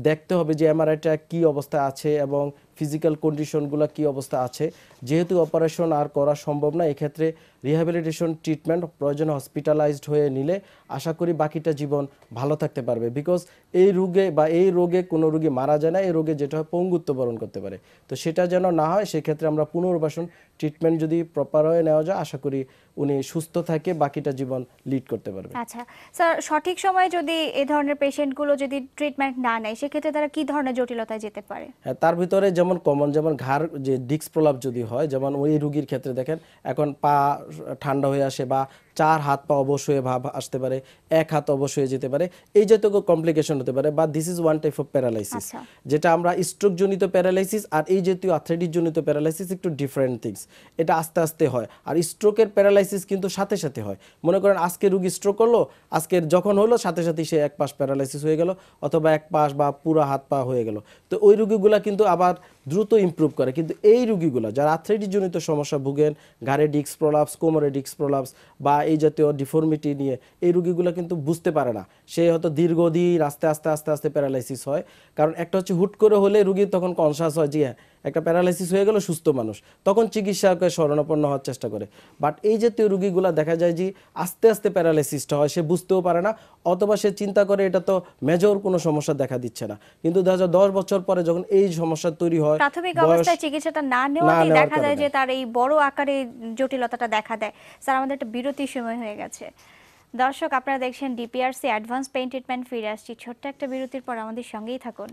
দেখতে হবে যে এমআরআইটা কী অবস্থা আছে এবং ফিজিক্যাল কন্ডিশনগুলো কী অবস্থা আছে যেহেতু অপারেশন আর করা সম্ভব না এক্ষেত্রে রিহ্যাবিলিটেশন ট্রিটমেন্ট প্রয়োজন হসপিটালাইজড হয়ে নিলে আশা করি বাকিটা জীবন ভালো থাকতে পারবে বিকজ এই রোগে বা এই রোগে কোনো রোগী মারা যায় না এই রোগে যেটা হয় পঙ্গুত্ব বরণ করতে পারে তো সেটা যেন না হয় সেক্ষেত্রে আমরা পুনর্বাসন ট্রিটমেন্ট যদি প্রপার হয়ে নেওয়া যায় আশা করি উনি সুস্থ থাকে বাকিটা জীবন লিড করতে পারবে আচ্ছা স্যার সঠিক সময়ে যদি এই ধরনের পেশেন্টগুলো যদি ট্রিটমেন্ট না নেয় সেক্ষেত্রে তারা কি ধরনের জটিলতায় যেতে পারে হ্যাঁ তার ভিতরে যেমন কমন যেমন ঘাড় যে ডিস্ক প্রলাপ যদি হয় হয় যেমন ওই রুগীর ক্ষেত্রে দেখেন এখন পা ঠান্ডা হয়ে আসে বা চার হাত পা অবশ্যই ভাব আসতে পারে এক হাত অবশ্যই যেতে পারে এই জাতীয় কমপ্লিকেশন হতে পারে বা this is one type of paralysis যেটা আমরা স্ট্রোকজনিত প্যারালাইসিস আর এই জাতীয় জনিত প্যারালাইসিস একটু ডিফারেন্ট থিংস এটা আস্তে আস্তে হয় আর স্ট্রোকের প্যারালাইসিস কিন্তু সাথে সাথে হয় মনে করেন আজকে রুগী স্ট্রোক করলো আজকের যখন হলো সাথে সাথে সে এক পাশ প্যারালাইসিস হয়ে গেল অথবা এক পাশ বা পুরো হাত পা হয়ে গেল তো ওই রুগীগুলা কিন্তু আবার দ্রুত ইম্প্রুভ করে কিন্তু এই রুগীগুলো যারা জনিত সমস্যা ভুগেন ঘাড়ে ডিস্ক প্রলাপস কোমরে ডিস্ক প্রলাপস বা এই জাতীয় ডিফর্মিটি নিয়ে এই রুগীগুলো কিন্তু বুঝতে পারে না সে হয়তো দীর্ঘদিন আস্তে আস্তে আস্তে আস্তে প্যারালাইসিস হয় কারণ একটা হচ্ছে হুট করে হলে রুগী তখন কনসাস হয় যে হ্যাঁ একটা প্যারালাইসিস হয়ে গেল সুস্থ মানুষ তখন চিকিৎসাকে স্মরণাপন্ন হওয়ার চেষ্টা করে বাট এই জাতীয় রুগীগুলো দেখা যায় যে আস্তে আস্তে প্যারালাইসিসটা হয় সে বুঝতেও পারে না অথবা সে চিন্তা করে এটা তো মেজর কোনো সমস্যা দেখা দিচ্ছে না কিন্তু দেখা দশ বছর পরে যখন এই সমস্যা তৈরি হয় প্রাথমিক অবস্থায় চিকিৎসাটা না নেওয়াতেই দেখা যায় যে তার এই বড় আকারে জটিলতাটা দেখা দেয় স্যার আমাদের একটা বিরতির সময় হয়ে গেছে দর্শক আপনারা দেখছেন ডিপিআরসি অ্যাডভান্স পেইন ট্রিটমেন্ট ফিরে আসছি ছোট্ট একটা বিরতির পর আমাদের সঙ্গেই থাকুন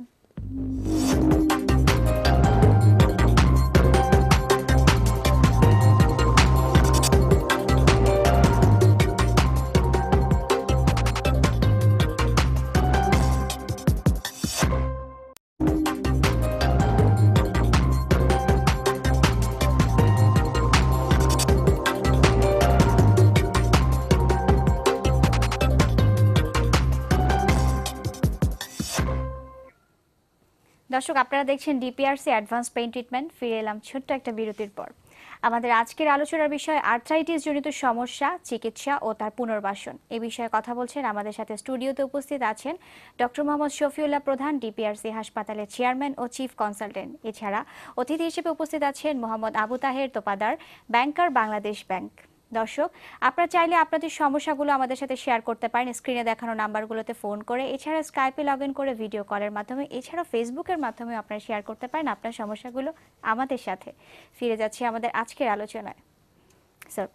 দর্শক আপনারা দেখছেন ডিপিআরসি অ্যাডভান্স পেইন ট্রিটমেন্ট ফিরে এলাম ছোট্ট একটা বিরতির পর আমাদের আজকের আলোচনার বিষয় আর্থ্রাইটিস জনিত সমস্যা চিকিৎসা ও তার পুনর্বাসন এ বিষয়ে কথা বলছেন আমাদের সাথে স্টুডিওতে উপস্থিত আছেন ডক্টর মোহাম্মদ শফিউল্লাহ প্রধান ডিপিআরসি হাসপাতালের চেয়ারম্যান ও চিফ কনসালটেন্ট এছাড়া অতিথি হিসেবে উপস্থিত আছেন মোহাম্মদ আবু তাহের তোপাদার ব্যাংকার বাংলাদেশ ব্যাংক দর্শক আপনারা চাইলে আপনাদের সমস্যাগুলো আমাদের সাথে শেয়ার করতে পারেন স্ক্রিনে দেখানো নাম্বারগুলোতে ফোন করে এছাড়া স্কাইপে লগ করে ভিডিও কলের মাধ্যমে এছাড়া ফেসবুকের মাধ্যমে আপনারা শেয়ার করতে পারেন আপনার সমস্যাগুলো আমাদের সাথে ফিরে যাচ্ছি আমাদের আজকের আলোচনায় স্যার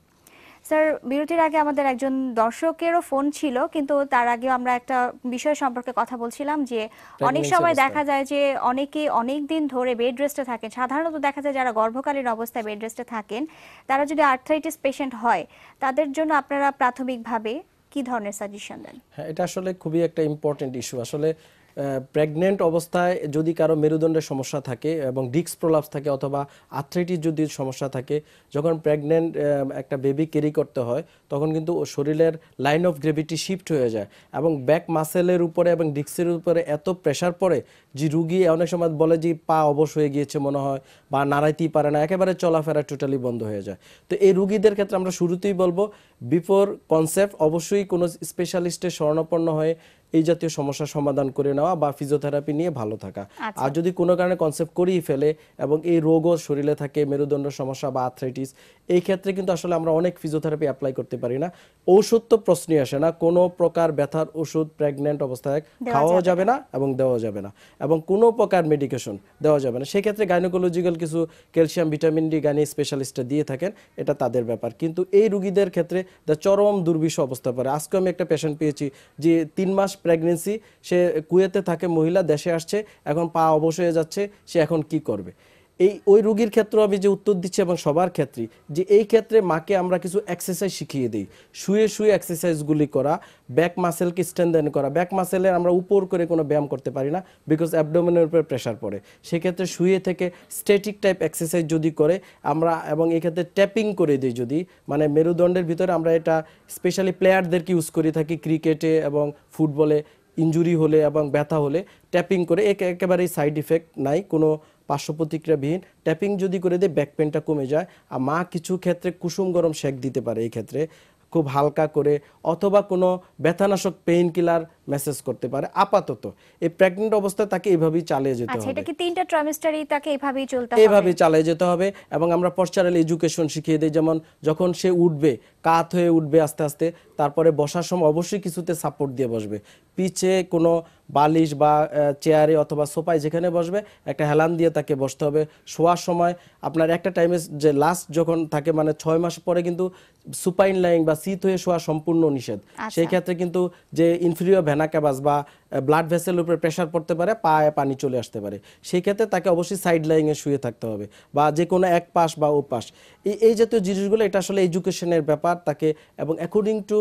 স্যার বিরতির আগে আমাদের একজন দর্শকেরও ফোন ছিল কিন্তু তার আগে আমরা একটা বিষয় সম্পর্কে কথা বলছিলাম যে অনেক সময় দেখা যায় যে অনেকে অনেক দিন ধরে বেড রেস্টে থাকেন সাধারণত দেখা যায় যারা গর্ভকালীন অবস্থায় বেড রেস্টে থাকেন তারা যদি আর্থ্রাইটিস পেশেন্ট হয় তাদের জন্য আপনারা প্রাথমিকভাবে কি ধরনের সাজেশন দেন হ্যাঁ এটা আসলে খুবই একটা ইম্পর্টেন্ট ইস্যু আসলে প্রেগনেন্ট অবস্থায় যদি কারো মেরুদণ্ডের সমস্যা থাকে এবং ডিক্স প্রলাপস থাকে অথবা আথ্রেটিস যদি সমস্যা থাকে যখন প্রেগনেন্ট একটা বেবি ক্যারি করতে হয় তখন কিন্তু শরীরের লাইন অফ গ্রেভিটি শিফট হয়ে যায় এবং ব্যাক মাসেলের উপরে এবং ডিক্সের উপরে এত প্রেশার পড়ে যে রুগী অনেক সময় বলে যে পা অবশ হয়ে গিয়েছে মনে হয় বা নাড়াইতেই পারে না একেবারে চলাফেরা টোটালি বন্ধ হয়ে যায় তো এই রুগীদের ক্ষেত্রে আমরা শুরুতেই বলবো বিফোর কনসেপ্ট অবশ্যই কোনো স্পেশালিস্টের স্বর্ণপন্ন হয়ে এই জাতীয় সমস্যা সমাধান করে নেওয়া বা ফিজিওথেরাপি নিয়ে ভালো থাকা আচ্ছা। আর যদি কোনো কারণে কনসেপ্ট করেই ফেলে এবং এই রোগও শরীরে থাকে মেরুদণ্ড সমস্যা বা আর্থ্রাইটিস এই ক্ষেত্রে কিন্তু আসলে আমরা অনেক ফিজিওথেরাপি অ্যাপ্লাই করতে পারি না ঔষধ তো প্রশ্নই আসে না কোনো প্রকার ব্যথার ওষুধ প্রেগনেন্ট অবস্থায় খাওয়াও যাবে না এবং দেওয়া যাবে না এবং কোনো প্রকার মেডিকেশন দেওয়া যাবে না সেক্ষেত্রে গাইনোকোলজিক্যাল কিছু ক্যালসিয়াম ভিটামিন ডি গাইনি স্পেশালিস্টরা দিয়ে থাকেন এটা তাদের ব্যাপার কিন্তু এই রুগীদের ক্ষেত্রে চরম দুর্বিষ অবস্থা পারে আজকে আমি একটা পেশেন্ট পেয়েছি যে তিন মাস প্রেগনেন্সি সে কুয়েতে থাকে মহিলা দেশে আসছে এখন পা অবশ হয়ে যাচ্ছে সে এখন কি করবে এই ওই রোগীর ক্ষেত্রে আমি যে উত্তর দিচ্ছি এবং সবার ক্ষেত্রে যে এই ক্ষেত্রে মাকে আমরা কিছু এক্সারসাইজ শিখিয়ে দিই শুয়ে শুয়ে এক্সারসাইজগুলি করা ব্যাক মাসেলকে স্ট্রেন্দেন করা ব্যাক মাসেলের আমরা উপর করে কোনো ব্যায়াম করতে পারি না বিকজ অ্যাবডোমেনের উপরে প্রেশার পড়ে সেক্ষেত্রে শুয়ে থেকে স্ট্যাটিক টাইপ এক্সারসাইজ যদি করে আমরা এবং এক্ষেত্রে ট্যাপিং করে দিই যদি মানে মেরুদণ্ডের ভিতরে আমরা এটা স্পেশালি প্লেয়ারদেরকে ইউজ করে থাকি ক্রিকেটে এবং ফুটবলে ইঞ্জুরি হলে এবং ব্যথা হলে ট্যাপিং করে একেবারেই সাইড ইফেক্ট নাই কোনো পার্শ্ব প্রতিক্রিয়াবিহীন ট্যাপিং যদি করে দেয় ব্যাক পেনটা কমে যায় আর মা কিছু ক্ষেত্রে কুসুম গরম শেক দিতে পারে এই ক্ষেত্রে খুব হালকা করে অথবা কোনো ব্যথানাশক পেইন কিলার মেসেজ করতে পারে আপাতত এই প্রেগন্যান্ট অবস্থায় তাকে এভাবেই চালিয়ে যেতে হবে আচ্ছা এটা কি তিনটা ট্রাইমেস্টারই তাকে এভাবেই চলতে হবে এভাবেই চালিয়ে যেতে হবে এবং আমরা পোস্টারাল এডুকেশন শিখিয়ে দেই যেমন যখন সে উঠবে কাত হয়ে উঠবে আস্তে আস্তে তারপরে বসার সময় অবশ্যই কিছুতে সাপোর্ট দিয়ে বসবে পিছে কোনো বালিশ বা চেয়ারে অথবা সোফায় যেখানে বসবে একটা হেলান দিয়ে তাকে বসতে হবে শোয়ার সময় আপনার একটা টাইমে যে লাস্ট যখন থাকে মানে ছয় মাস পরে কিন্তু সুপাইন লাইং বা শীত হয়ে শোয়া সম্পূর্ণ নিষেধ আচ্ছা। সেই ক্ষেত্রে কিন্তু যে ইনফিরিয়র ভ্যানা বা ব্লাড ভেসেলের উপরে প্রেশার পড়তে পারে পায়ে পানি চলে আসতে পারে সেই ক্ষেত্রে তাকে অবশ্যই সাইড লাইনে শুয়ে থাকতে হবে বা যে কোনো এক পাশ বা ও পাশ এই জাতীয় জিনিসগুলো এটা আসলে এডুকেশনের ব্যাপার তাকে এবং অ্যাকর্ডিং টু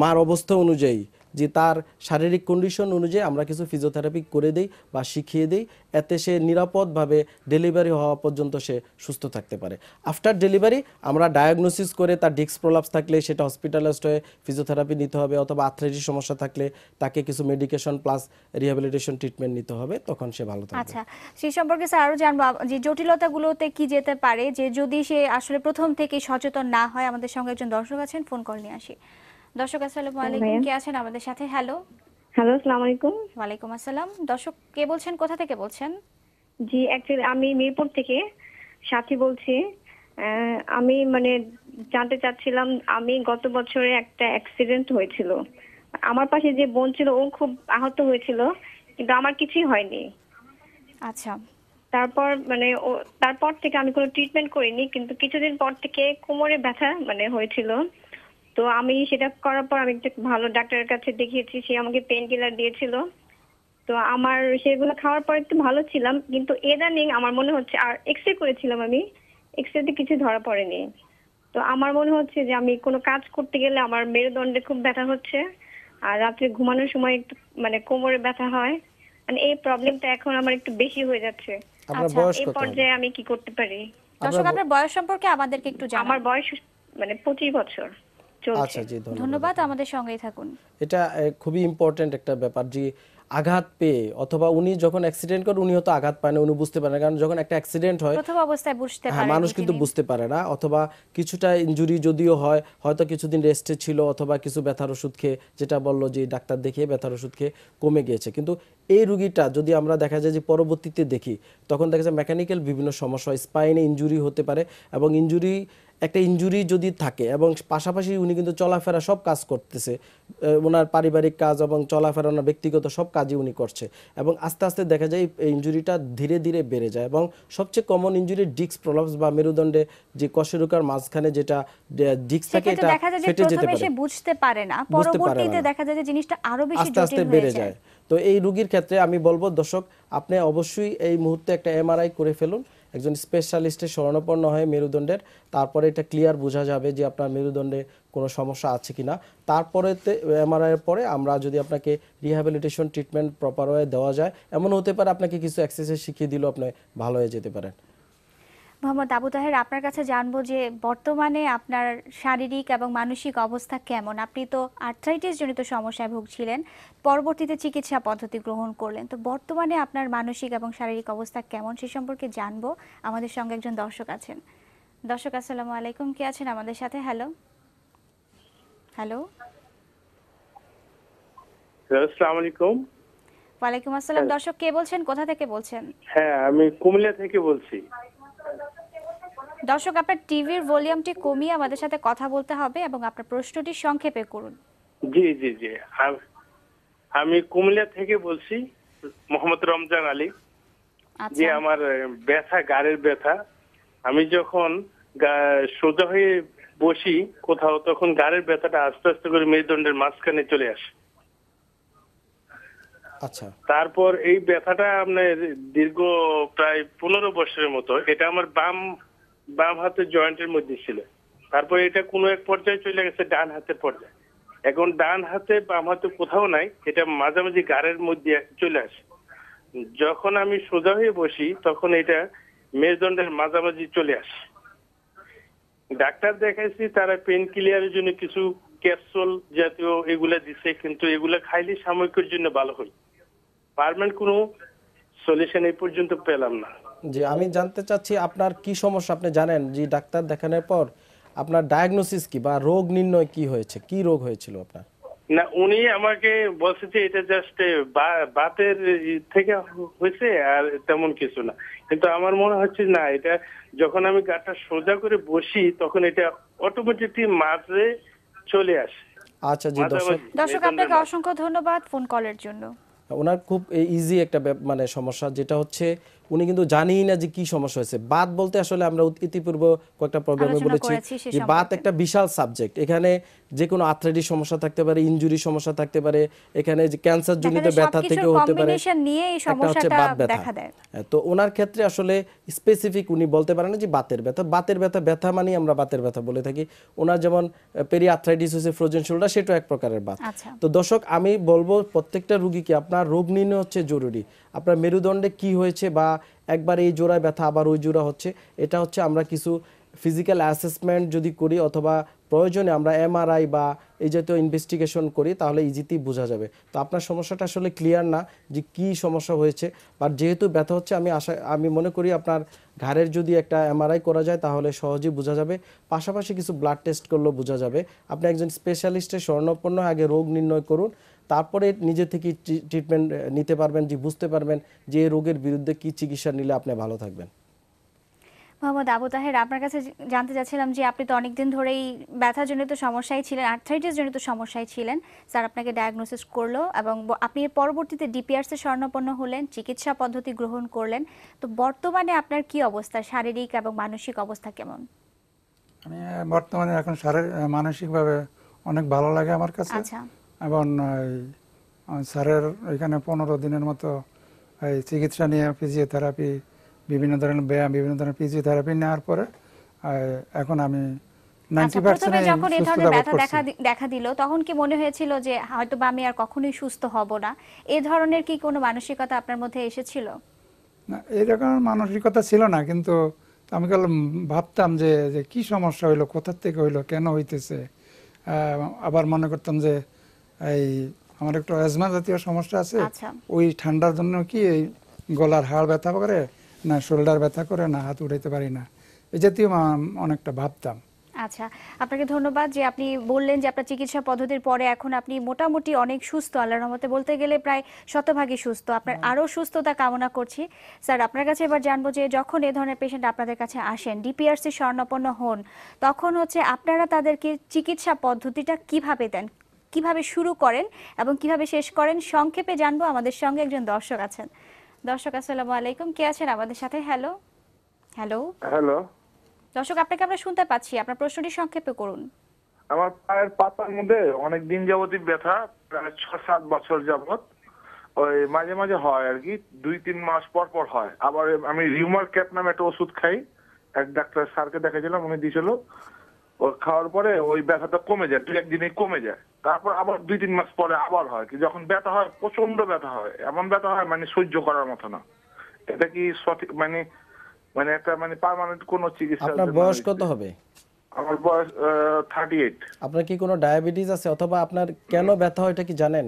মার অবস্থা অনুযায়ী যে তার শারীরিক কন্ডিশন অনুযায়ী আমরা কিছু ফিজিওথেরাপি করে দেই বা শিখিয়ে দেই এতে সে নিরাপদভাবে ডেলিভারি হওয়া পর্যন্ত সে সুস্থ থাকতে পারে আফটার ডেলিভারি আমরা ডায়াগনোসিস করে তার ডিস্ক প্রলাপস থাকলে সেটা হসপিটালাইজড হয়ে ফিজিওথেরাপি নিতে হবে অথবা আর্থ্রাইটিস সমস্যা থাকলে তাকে কিছু মেডিকেশন প্লাস রিহ্যাবিলিটেশন ট্রিটমেন্ট নিতে হবে তখন সে ভালো থাকবে আচ্ছা সেই সম্পর্কে স্যার আরো জানবো যে জটিলতাগুলোতে কি যেতে পারে যে যদি সে আসলে প্রথম থেকে সচেতন না হয় আমাদের সঙ্গে একজন দর্শক আছেন ফোন কল নিয়ে আসি দর্শক আসসালামু হ্যাঁ আলাইকুম কে আছেন আমাদের সাথে হ্যালো হ্যালো আসসালামু আলাইকুম ওয়ালাইকুম আসসালাম দর্শক কে বলছেন কোথা থেকে বলছেন জি অ্যাকচুয়ালি আমি মিরপুর থেকে সাথী বলছি আমি মানে জানতে চাচ্ছিলাম আমি গত বছরে একটা অ্যাক্সিডেন্ট হয়েছিল আমার পাশে যে বোন ছিল ও খুব আহত হয়েছিল কিন্তু আমার কিছুই হয়নি আচ্ছা তারপর মানে ও তারপর থেকে আমি কোনো ট্রিটমেন্ট করিনি কিন্তু কিছুদিন পর থেকে কোমরে ব্যথা মানে হয়েছিল তো আমি সেটা করার পর আমি একটা ভালো ডাক্তারের কাছে দেখিয়েছি সে আমাকে পেন কিলার দিয়েছিল তো আমার সেগুলো খাওয়ার পর একটু ভালো ছিলাম কিন্তু এদানিং আমার মনে হচ্ছে আর এক্স রে করেছিলাম আমি এক্স রেতে কিছু ধরা পড়েনি তো আমার মনে হচ্ছে যে আমি কোনো কাজ করতে গেলে আমার মেরুদণ্ডে খুব ব্যথা হচ্ছে আর রাত্রে ঘুমানোর সময় একটু মানে কোমরে ব্যথা হয় মানে এই প্রবলেমটা এখন আমার একটু বেশি হয়ে যাচ্ছে আচ্ছা এই পর্যায়ে আমি কি করতে পারি দর্শক আপনার বয়স সম্পর্কে আমাদেরকে একটু জানান আমার বয়স মানে পঁচিশ বছর চলছে আচ্ছা, ধন্যবাদ আমাদের সঙ্গেই থাকুন এটা খুবই ইম্পর্টেন্ট একটা ব্যাপার যে আঘাত পেয়ে অথবা উনি যখন অ্যাক্সিডেন্ট করে উনি হয়তো আঘাত পায় না উনি বুঝতে পারে না কারণ যখন একটা অ্যাক্সিডেন্ট হয় প্রথম অবস্থায় বুঝতে হ্যাঁ, পারে মানুষ কিন্তু বুঝতে পারে না অথবা কিছুটা ইনজুরি যদিও হয় হয়তো কিছুদিন রেস্টে ছিল অথবা কিছু ব্যথার ওষুধ খেয়ে যেটা বললো যে ডাক্তার দেখিয়ে ব্যথার ওষুধ খেয়ে কমে গিয়েছে কিন্তু এই রুগীটা যদি আমরা দেখা যায় যে পরবর্তীতে দেখি তখন দেখা যায় মেকানিক্যাল বিভিন্ন সমস্যা হয় স্পাইনে ইনজুরি হতে পারে এবং ইনজুরি একটা ইঞ্জুরি যদি থাকে এবং পাশাপাশি উনি কিন্তু চলাফেরা সব কাজ করতেছে ওনার পারিবারিক কাজ এবং চলাফেরা ওনার ব্যক্তিগত সব কাজই উনি করছে এবং আস্তে আস্তে দেখা যায় এই ইঞ্জুরিটা ধীরে ধীরে বেড়ে যায় এবং সবচেয়ে কমন ইঞ্জুরি ডিক্স প্রলাপস বা মেরুদণ্ডে যে কশেরুকার মাঝখানে যেটা ডিক্স থাকে এটা ফেটে যেতে পারে বুঝতে পারে না পরবর্তীতে দেখা যায় যে জিনিসটা আরো বেশি আস্তে আস্তে বেড়ে যায় তো এই রোগীর ক্ষেত্রে আমি বলবো দর্শক আপনি অবশ্যই এই মুহূর্তে একটা এমআরআই করে ফেলুন একজন স্পেশালিস্টের শরণাপন্ন হয় মেরুদণ্ডের তারপরে এটা ক্লিয়ার বোঝা যাবে যে আপনার মেরুদণ্ডে কোনো সমস্যা আছে কি না তারপরেতে এমআরআইয়ের পরে আমরা যদি আপনাকে রিহ্যাবিলিটেশন ট্রিটমেন্ট প্রপার ওয়ে দেওয়া যায় এমন হতে পারে আপনাকে কিছু এক্সারসাইজ শিখিয়ে দিলেও আপনি ভালো হয়ে যেতে পারেন মোহাম্মদ আবু তাহের আপনার কাছে জানবো যে বর্তমানে আপনার শারীরিক এবং মানসিক অবস্থা কেমন আপনি তো আর্থ্রাইটিস জনিত সমস্যায় ভুগছিলেন পরবর্তীতে চিকিৎসা পদ্ধতি গ্রহণ করলেন তো বর্তমানে আপনার মানসিক এবং শারীরিক অবস্থা কেমন সে সম্পর্কে জানবো আমাদের সঙ্গে একজন দর্শক আছেন দর্শক আসসালাম আলাইকুম কে আছেন আমাদের সাথে হ্যালো হ্যালো ওয়ালাইকুম আসসালাম হ্যাঁ। দর্শক কে বলছেন কোথা থেকে বলছেন হ্যাঁ আমি কুমিল্লা থেকে বলছি দর্শক আপনার টিভির ভলিউমটি কমিয়ে আমাদের সাথে কথা বলতে হবে এবং আপনার প্রশ্নটি সংক্ষেপে করুন জি জি জি আমি কুমিল্লা থেকে বলছি মোহাম্মদ রমজান আলী আচ্ছা। যে আমার ব্যথা গাড়ের ব্যথা আমি যখন সোজা হয়ে বসি কোথাও তখন গাড়ের ব্যথাটা আস্তে আস্তে করে মেরুদণ্ডের মাঝখানে চলে আসে আচ্ছা তারপর এই ব্যথাটা আপনার দীর্ঘ প্রায় পনেরো বছরের মতো এটা আমার বাম বাম হাতের জয়েন্টের মধ্যে ছিল তারপর এটা কোনো এক পর্যায়ে চলে গেছে ডান হাতের পর্যায়ে এখন ডান হাতে বাম হাতে কোথাও নাই এটা মাঝামাঝি গাড়ের মধ্যে চলে আসে যখন আমি সোজা হয়ে বসি তখন এটা মেরুদণ্ডের মাঝামাঝি চলে আসে ডাক্তার দেখাইছি তারা পেন কিলিয়ারের জন্য কিছু ক্যাপসুল জাতীয় এগুলা দিছে কিন্তু এগুলা খাইলে সাময়িকের জন্য ভালো হয় পারমানেন্ট কোনো সলিউশন এই পর্যন্ত পেলাম না জি আমি জানতে চাচ্ছি আপনার কি সমস্যা আপনি জানেন যে ডাক্তার দেখানোর পর আপনার ডায়াগনোসিস কি বা রোগ নির্ণয় কি হয়েছে কি রোগ হয়েছিল আপনার না উনি আমাকে বলছে যে এটা জাস্ট বাতের থেকে হয়েছে আর তেমন কিছু না কিন্তু আমার মনে হচ্ছে না এটা যখন আমি গাটা সোজা করে বসি তখন এটা অটোমেটিকলি মাঝে চলে আসে আচ্ছা জি দর্শক দর্শক আপনাকে অসংখ্য ধন্যবাদ ফোন কলের জন্য ওনার খুব ইজি একটা মানে সমস্যা যেটা হচ্ছে উনি কিন্তু জানেই না যে কি সমস্যা হয়েছে বাত বলতে আসলে আমরা ইতিপূর্ব কয়েকটা প্রবলেমে বলেছি যে বাত একটা বিশাল সাবজেক্ট এখানে যে কোনো আর্থ্রাইটিস সমস্যা থাকতে পারে ইনজুরি সমস্যা থাকতে পারে এখানে যে ক্যান্সার জনিত ব্যথা থেকে হতে পারে একটা হচ্ছে বাত ব্যথা হ্যাঁ, তো ওনার ক্ষেত্রে আসলে স্পেসিফিক উনি বলতে পারেন যে বাতের ব্যথা বাতের ব্যথা ব্যথা মানে আমরা বাতের ব্যথা বলে থাকি ওনার যেমন পেরি আর্থ্রাইটিস হয়েছে ফ্রোজেন শোল্ডার সেটা এক প্রকারের বাত আচ্ছা। তো দর্শক আমি বলবো প্রত্যেকটা রুগীকে আপনার রোগ নির্ণয় হচ্ছে জরুরি আপনার মেরুদণ্ডে কি হয়েছে বা একবার এই জোড়ায় ব্যথা আবার ওই জোড়া হচ্ছে এটা হচ্ছে আমরা কিছু ফিজিক্যাল অ্যাসেসমেন্ট যদি করি অথবা প্রয়োজনে আমরা এমআরআই বা এই জাতীয় ইনভেস্টিগেশন করি তাহলে ইজিতেই বোঝা যাবে তো আপনার সমস্যাটা আসলে ক্লিয়ার না যে কি সমস্যা হয়েছে বাট যেহেতু ব্যথা হচ্ছে আমি আশা আমি মনে করি আপনার ঘাড়ের যদি একটা এমআরআই করা যায় তাহলে সহজেই বোঝা যাবে পাশাপাশি কিছু ব্লাড টেস্ট করলেও বোঝা যাবে আপনি একজন স্পেশালিস্টের স্বর্ণপন্ন আগে রোগ নির্ণয় করুন তারপরে নিজে থেকে ট্রিটমেন্ট নিতে পারবেন যে বুঝতে পারবেন যে রোগের বিরুদ্ধে কি চিকিৎসা নিলে আপনি ভালো থাকবেন মোহাম্মদ আবু তাহের আপনার কাছে জানতে চাচ্ছিলাম যে আপনি তো অনেকদিন ধরেই ব্যথাজনিত সমস্যায় ছিলেন আর্থাইটিস জনিত সমস্যায় ছিলেন স্যার আপনাকে ডায়াগনোসিস করলো এবং আপনি এর পরবর্তীতে ডিপিআরসি স্বর্ণপন্ন হলেন চিকিৎসা পদ্ধতি গ্রহণ করলেন তো বর্তমানে আপনার কি অবস্থা শারীরিক এবং মানসিক অবস্থা কেমন আমি বর্তমানে এখন শারীরিক মানসিকভাবে অনেক ভালো লাগে আমার কাছে আচ্ছা এবং স্যারের ওইখানে পনেরো দিনের মতো এই চিকিৎসা নিয়ে ফিজিওথেরাপি বিভিন্ন ধরনের ব্যায়াম বিভিন্ন ধরনের ফিজিওথেরাপি নেওয়ার পরে এখন আমি আচ্ছা, যখন এই ধরনের ব্যথা দেখা দিল তখন কি মনে হয়েছিল যে হয়তো আমি আর কখনোই সুস্থ হব না এই ধরনের কি কোনো মানসিকতা আপনার মধ্যে এসেছিল না এরকম মানসিকতা ছিল না কিন্তু আমি কাল ভাবতাম যে যে কি সমস্যা হইলো কোথার থেকে হইলো কেন হইতেছে আবার মনে করতাম যে এই আমার একটু অ্যাজমা জাতীয় সমস্যা আছে আচ্ছা। ওই ঠান্ডার জন্য কি এই গলার হাড় ব্যথা করে না শোল্ডার ব্যথা করে না হাত উঠাইতে পারি না এই জাতীয় অনেকটা ভাবতাম আচ্ছা আপনাকে ধন্যবাদ যে আপনি বললেন যে আপনার চিকিৎসা পদ্ধতির পরে এখন আপনি মোটামুটি অনেক সুস্থ আল্লাহর রহমতে বলতে গেলে প্রায় শতভাগই সুস্থ আপনার আরও সুস্থতা কামনা করছি স্যার আপনার কাছে এবার জানবো যে যখন এ ধরনের পেশেন্ট আপনাদের কাছে আসেন ডিপিআরসি স্বর্ণাপন্ন হন তখন হচ্ছে আপনারা তাদেরকে চিকিৎসা পদ্ধতিটা কিভাবে দেন কিভাবে শুরু করেন এবং কিভাবে শেষ করেন সংক্ষেপে জানবো আমাদের সঙ্গে একজন দর্শক আছেন দর্শক আসসালাম আলাইকুম কে আছেন আমাদের সাথে হ্যালো হ্যালো হ্যালো দর্শক আপনাকে আমরা শুনতে পাচ্ছি আপনার প্রশ্নটি সংক্ষেপে করুন আমার পায়ের পাতার মধ্যে অনেক দিন যাবতই ব্যথা প্রায় ছ সাত বছর যাবত ওই মাঝে মাঝে হয় আর কি দুই তিন মাস পর পর হয় আবার আমি রিউমার ক্যাপ নামে একটা ওষুধ খাই এক ডাক্তার স্যারকে দেখাইছিলাম উনি দিয়েছিল খাওয়ার পরে ওই ব্যথাটা কমে যায় দু একদিনে কমে যায় তারপর আবার দুই তিন মাস পরে আবার হয় কি যখন ব্যথা হয় প্রচন্ড ব্যথা হয় এমন ব্যথা হয় মানে সহ্য করার মতো না এটা কি সঠিক মানে মানে একটা মানে পার্মানেন্ট কোন চিকিৎসা আপনার বয়স কত হবে আমার বয়স 38 আপনার কি কোনো ডায়াবেটিস আছে অথবা আপনার কেন ব্যথা হয় এটা কি জানেন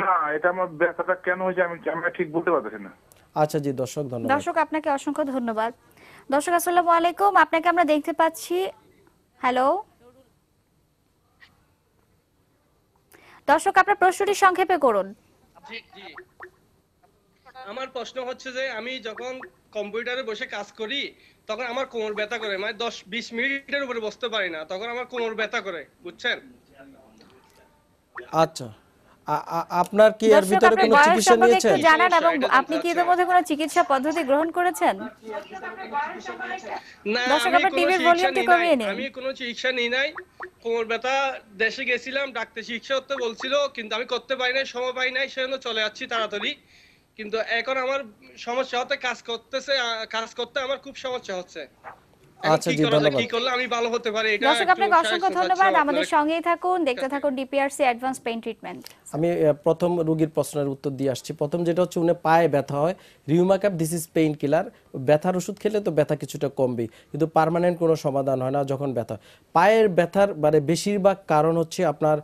না এটা আমার ব্যথাটা কেন হয়েছে আমি আমি ঠিক বলতে পারছি না আচ্ছা জি দর্শক ধন্যবাদ দর্শক আপনাকে অসংখ্য ধন্যবাদ দর্শক আসসালামু আলাইকুম আপনাকে আমরা দেখতে পাচ্ছি হ্যালো দর্শক আপনার প্রশ্নটি সংক্ষেপে করুন আমার প্রশ্ন হচ্ছে যে আমি যখন কম্পিউটারে বসে কাজ করি তখন আমার কোমর ব্যথা করে মানে দশ বিশ মিনিটের উপরে বসতে পারি না তখন আমার কোমর ব্যথা করে বুঝছেন আচ্ছা আপনার কি এর ভিতরে কোনো চিকিৎসা নিয়েছেন জানেন এবং আপনি কি এর মধ্যে কোনো চিকিৎসা পদ্ধতি গ্রহণ করেছেন না দর্শক আপনি টিভির ভলিউমটি কমিয়ে নিন আমি কোনো চিকিৎসা নেই নাই কোমর ব্যথা দেশে গেছিলাম ডাক্তার চিকিৎসা করতে বলছিল কিন্তু আমি করতে পারি নাই সময় পাই নাই সেজন্য চলে যাচ্ছি তাড়াতাড়ি কিন্তু এখন আমার সমস্যা হতে কাজ করতেছে কাজ করতে আমার খুব সমস্যা হচ্ছে আচ্ছা জি ধন্যবাদ কি করলে আমি ভালো হতে পারি এটা দর্শক আপনাকে অসংখ্য ধন্যবাদ আমাদের সঙ্গেই থাকুন দেখতে থাকুন ডিপিআরসি অ্যাডভান্স পেইন ট্রিটমেন্ট আমি প্রথম রোগীর প্রশ্নের উত্তর দিয়ে আসছি প্রথম যেটা হচ্ছে উনি পায়ে ব্যথা হয় রিউমাকাপ দিস ইজ পেইন কিলার ব্যথার ওষুধ খেলে তো ব্যথা কিছুটা কমবে কিন্তু পার্মানেন্ট কোনো সমাধান হয় না যখন ব্যথা পায়ের ব্যথার মানে বেশিরভাগ কারণ হচ্ছে আপনার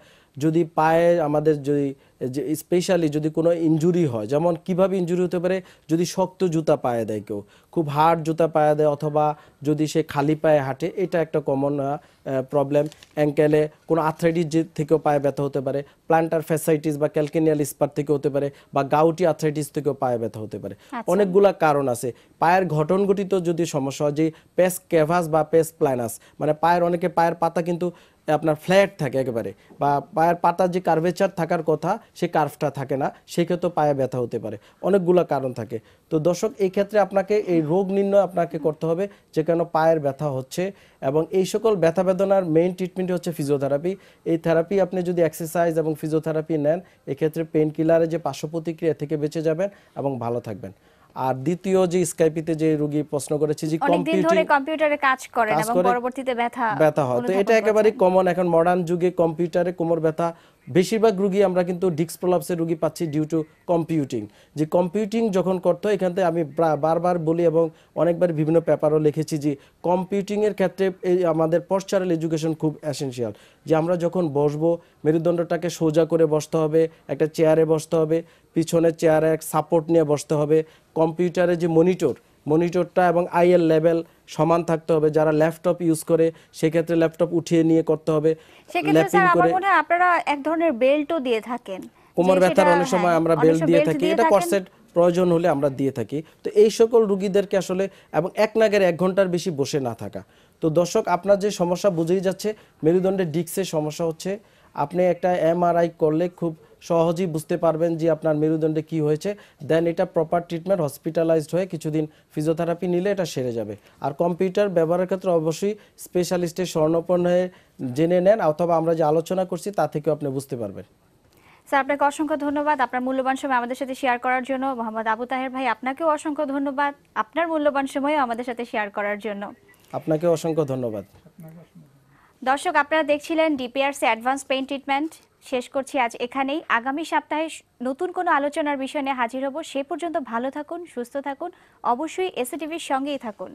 যদি পায়ে আমাদের যদি যে স্পেশালি যদি কোনো ইঞ্জুরি হয় যেমন কিভাবে ইঞ্জুরি হতে পারে যদি শক্ত জুতা পায়ে দেয় কেউ খুব হার্ড জুতা পায়ে দেয় অথবা যদি সে খালি পায়ে হাঁটে এটা একটা কমন প্রবলেম অ্যাঙ্কেলে কোনো আর্থ্রাইটিস থেকেও পায়ে ব্যথা হতে পারে প্লান্টার ফ্যাসাইটিস বা ক্যালকেনিয়াল স্পার থেকে হতে পারে বা গাউটি আর্থ্রাইটিস থেকেও পায়ে ব্যথা হতে পারে আচ্ছা। অনেকগুলা কারণ আছে পায়ের ঘটন ঘটনগঠিত যদি সমস্যা হয় যে পেস ক্যাভাস বা পেস প্ল্যানাস মানে পায়ের অনেকে পায়ের পাতা কিন্তু আপনার ফ্ল্যাট থাকে একেবারে বা পায়ের পাতার যে কার্ভেচার থাকার কথা সেই কার্ভটা থাকে না সেক্ষেত্রে পায়ে ব্যথা হতে পারে অনেকগুলো কারণ থাকে তো দর্শক এই ক্ষেত্রে আপনাকে এই রোগ নির্ণয় আপনাকে করতে হবে যে কেন পায়ের ব্যথা হচ্ছে এবং এই সকল ব্যথা বেদনার মেইন ট্রিটমেন্টই হচ্ছে ফিজিওথেরাপি এই থেরাপি আপনি যদি এক্সারসাইজ এবং ফিজিওথেরাপি নেন এক্ষেত্রে পেন কিলারের যে পার্শ্ব প্রতিক্রিয়া থেকে বেঁচে যাবেন এবং ভালো থাকবেন আর দ্বিতীয় যে স্কাইপিতে যে রোগী প্রশ্ন করেছে যে কম্পিউটার কম্পিউটারে কাজ করেন এবং পরবর্তীতে ব্যথা ব্যথা হয় তো এটা একেবারে কমন এখন মডার্ন যুগে কম্পিউটারে কোমর ব্যথা বেশিরভাগ রুগী আমরা কিন্তু ডিক্স প্রলাপসের রুগী পাচ্ছি ডিউ টু কম্পিউটিং যে কম্পিউটিং যখন করতো এখান থেকে আমি বারবার বলি এবং অনেকবার বিভিন্ন পেপারও লিখেছি যে কম্পিউটিংয়ের ক্ষেত্রে এই আমাদের পশ্চারাল এডুকেশন খুব অ্যাসেন্সিয়াল যে আমরা যখন বসবো মেরুদণ্ডটাকে সোজা করে বসতে হবে একটা চেয়ারে বসতে হবে পিছনের চেয়ারে এক সাপোর্ট নিয়ে বসতে হবে কম্পিউটারে যে মনিটর মনিটরটা এবং আইএল লেভেল সমান থাকতে হবে যারা ল্যাপটপ ইউজ করে সেক্ষেত্রে ল্যাপটপ উঠিয়ে নিয়ে করতে হবে সেক্ষেত্রে স্যার আমার মনে হয় আপনারা এক ধরনের বেল্টও দিয়ে থাকেন কোমর ব্যথার অনেক সময় আমরা বেল্ট দিয়ে থাকি এটা কর্সেট প্রয়োজন হলে আমরা দিয়ে থাকি তো এই সকল রুগীদেরকে আসলে এবং এক নাগের এক ঘন্টার বেশি বসে না থাকা তো দর্শক আপনার যে সমস্যা বুঝেই যাচ্ছে মেরুদণ্ডের ডিস্কের সমস্যা হচ্ছে আপনি একটা এমআরআই করলে খুব সহজেই বুঝতে পারবেন যে আপনার মেরুদণ্ডে কি হয়েছে দেন এটা প্রপার ট্রিটমেন্ট হসপিটালাইজড হয়ে কিছুদিন ফিজিওথেরাপি নিলে এটা সেরে যাবে আর কম্পিউটার ব্যবহারের ক্ষেত্রে অবশ্যই স্পেশালিস্টের স্বর্ণপণ হয়ে জেনে নেন অথবা আমরা যে আলোচনা করছি তা থেকেও আপনি বুঝতে পারবেন স্যার আপনাকে অসংখ্য ধন্যবাদ আপনার মূল্যবান সময় আমাদের সাথে শেয়ার করার জন্য মোহাম্মদ আবু তাহের ভাই আপনাকেও অসংখ্য ধন্যবাদ আপনার মূল্যবান সময়ও আমাদের সাথে শেয়ার করার জন্য আপনাকে অসংখ্য ধন্যবাদ দর্শক আপনারা দেখছিলেন ডিপিআরসি অ্যাডভান্স পেইন ট্রিটমেন্ট শেষ করছি আজ এখানেই আগামী সপ্তাহে নতুন কোনো আলোচনার বিষয় নিয়ে হাজির হব সে পর্যন্ত ভালো থাকুন সুস্থ থাকুন অবশ্যই এসএটিভির সঙ্গেই থাকুন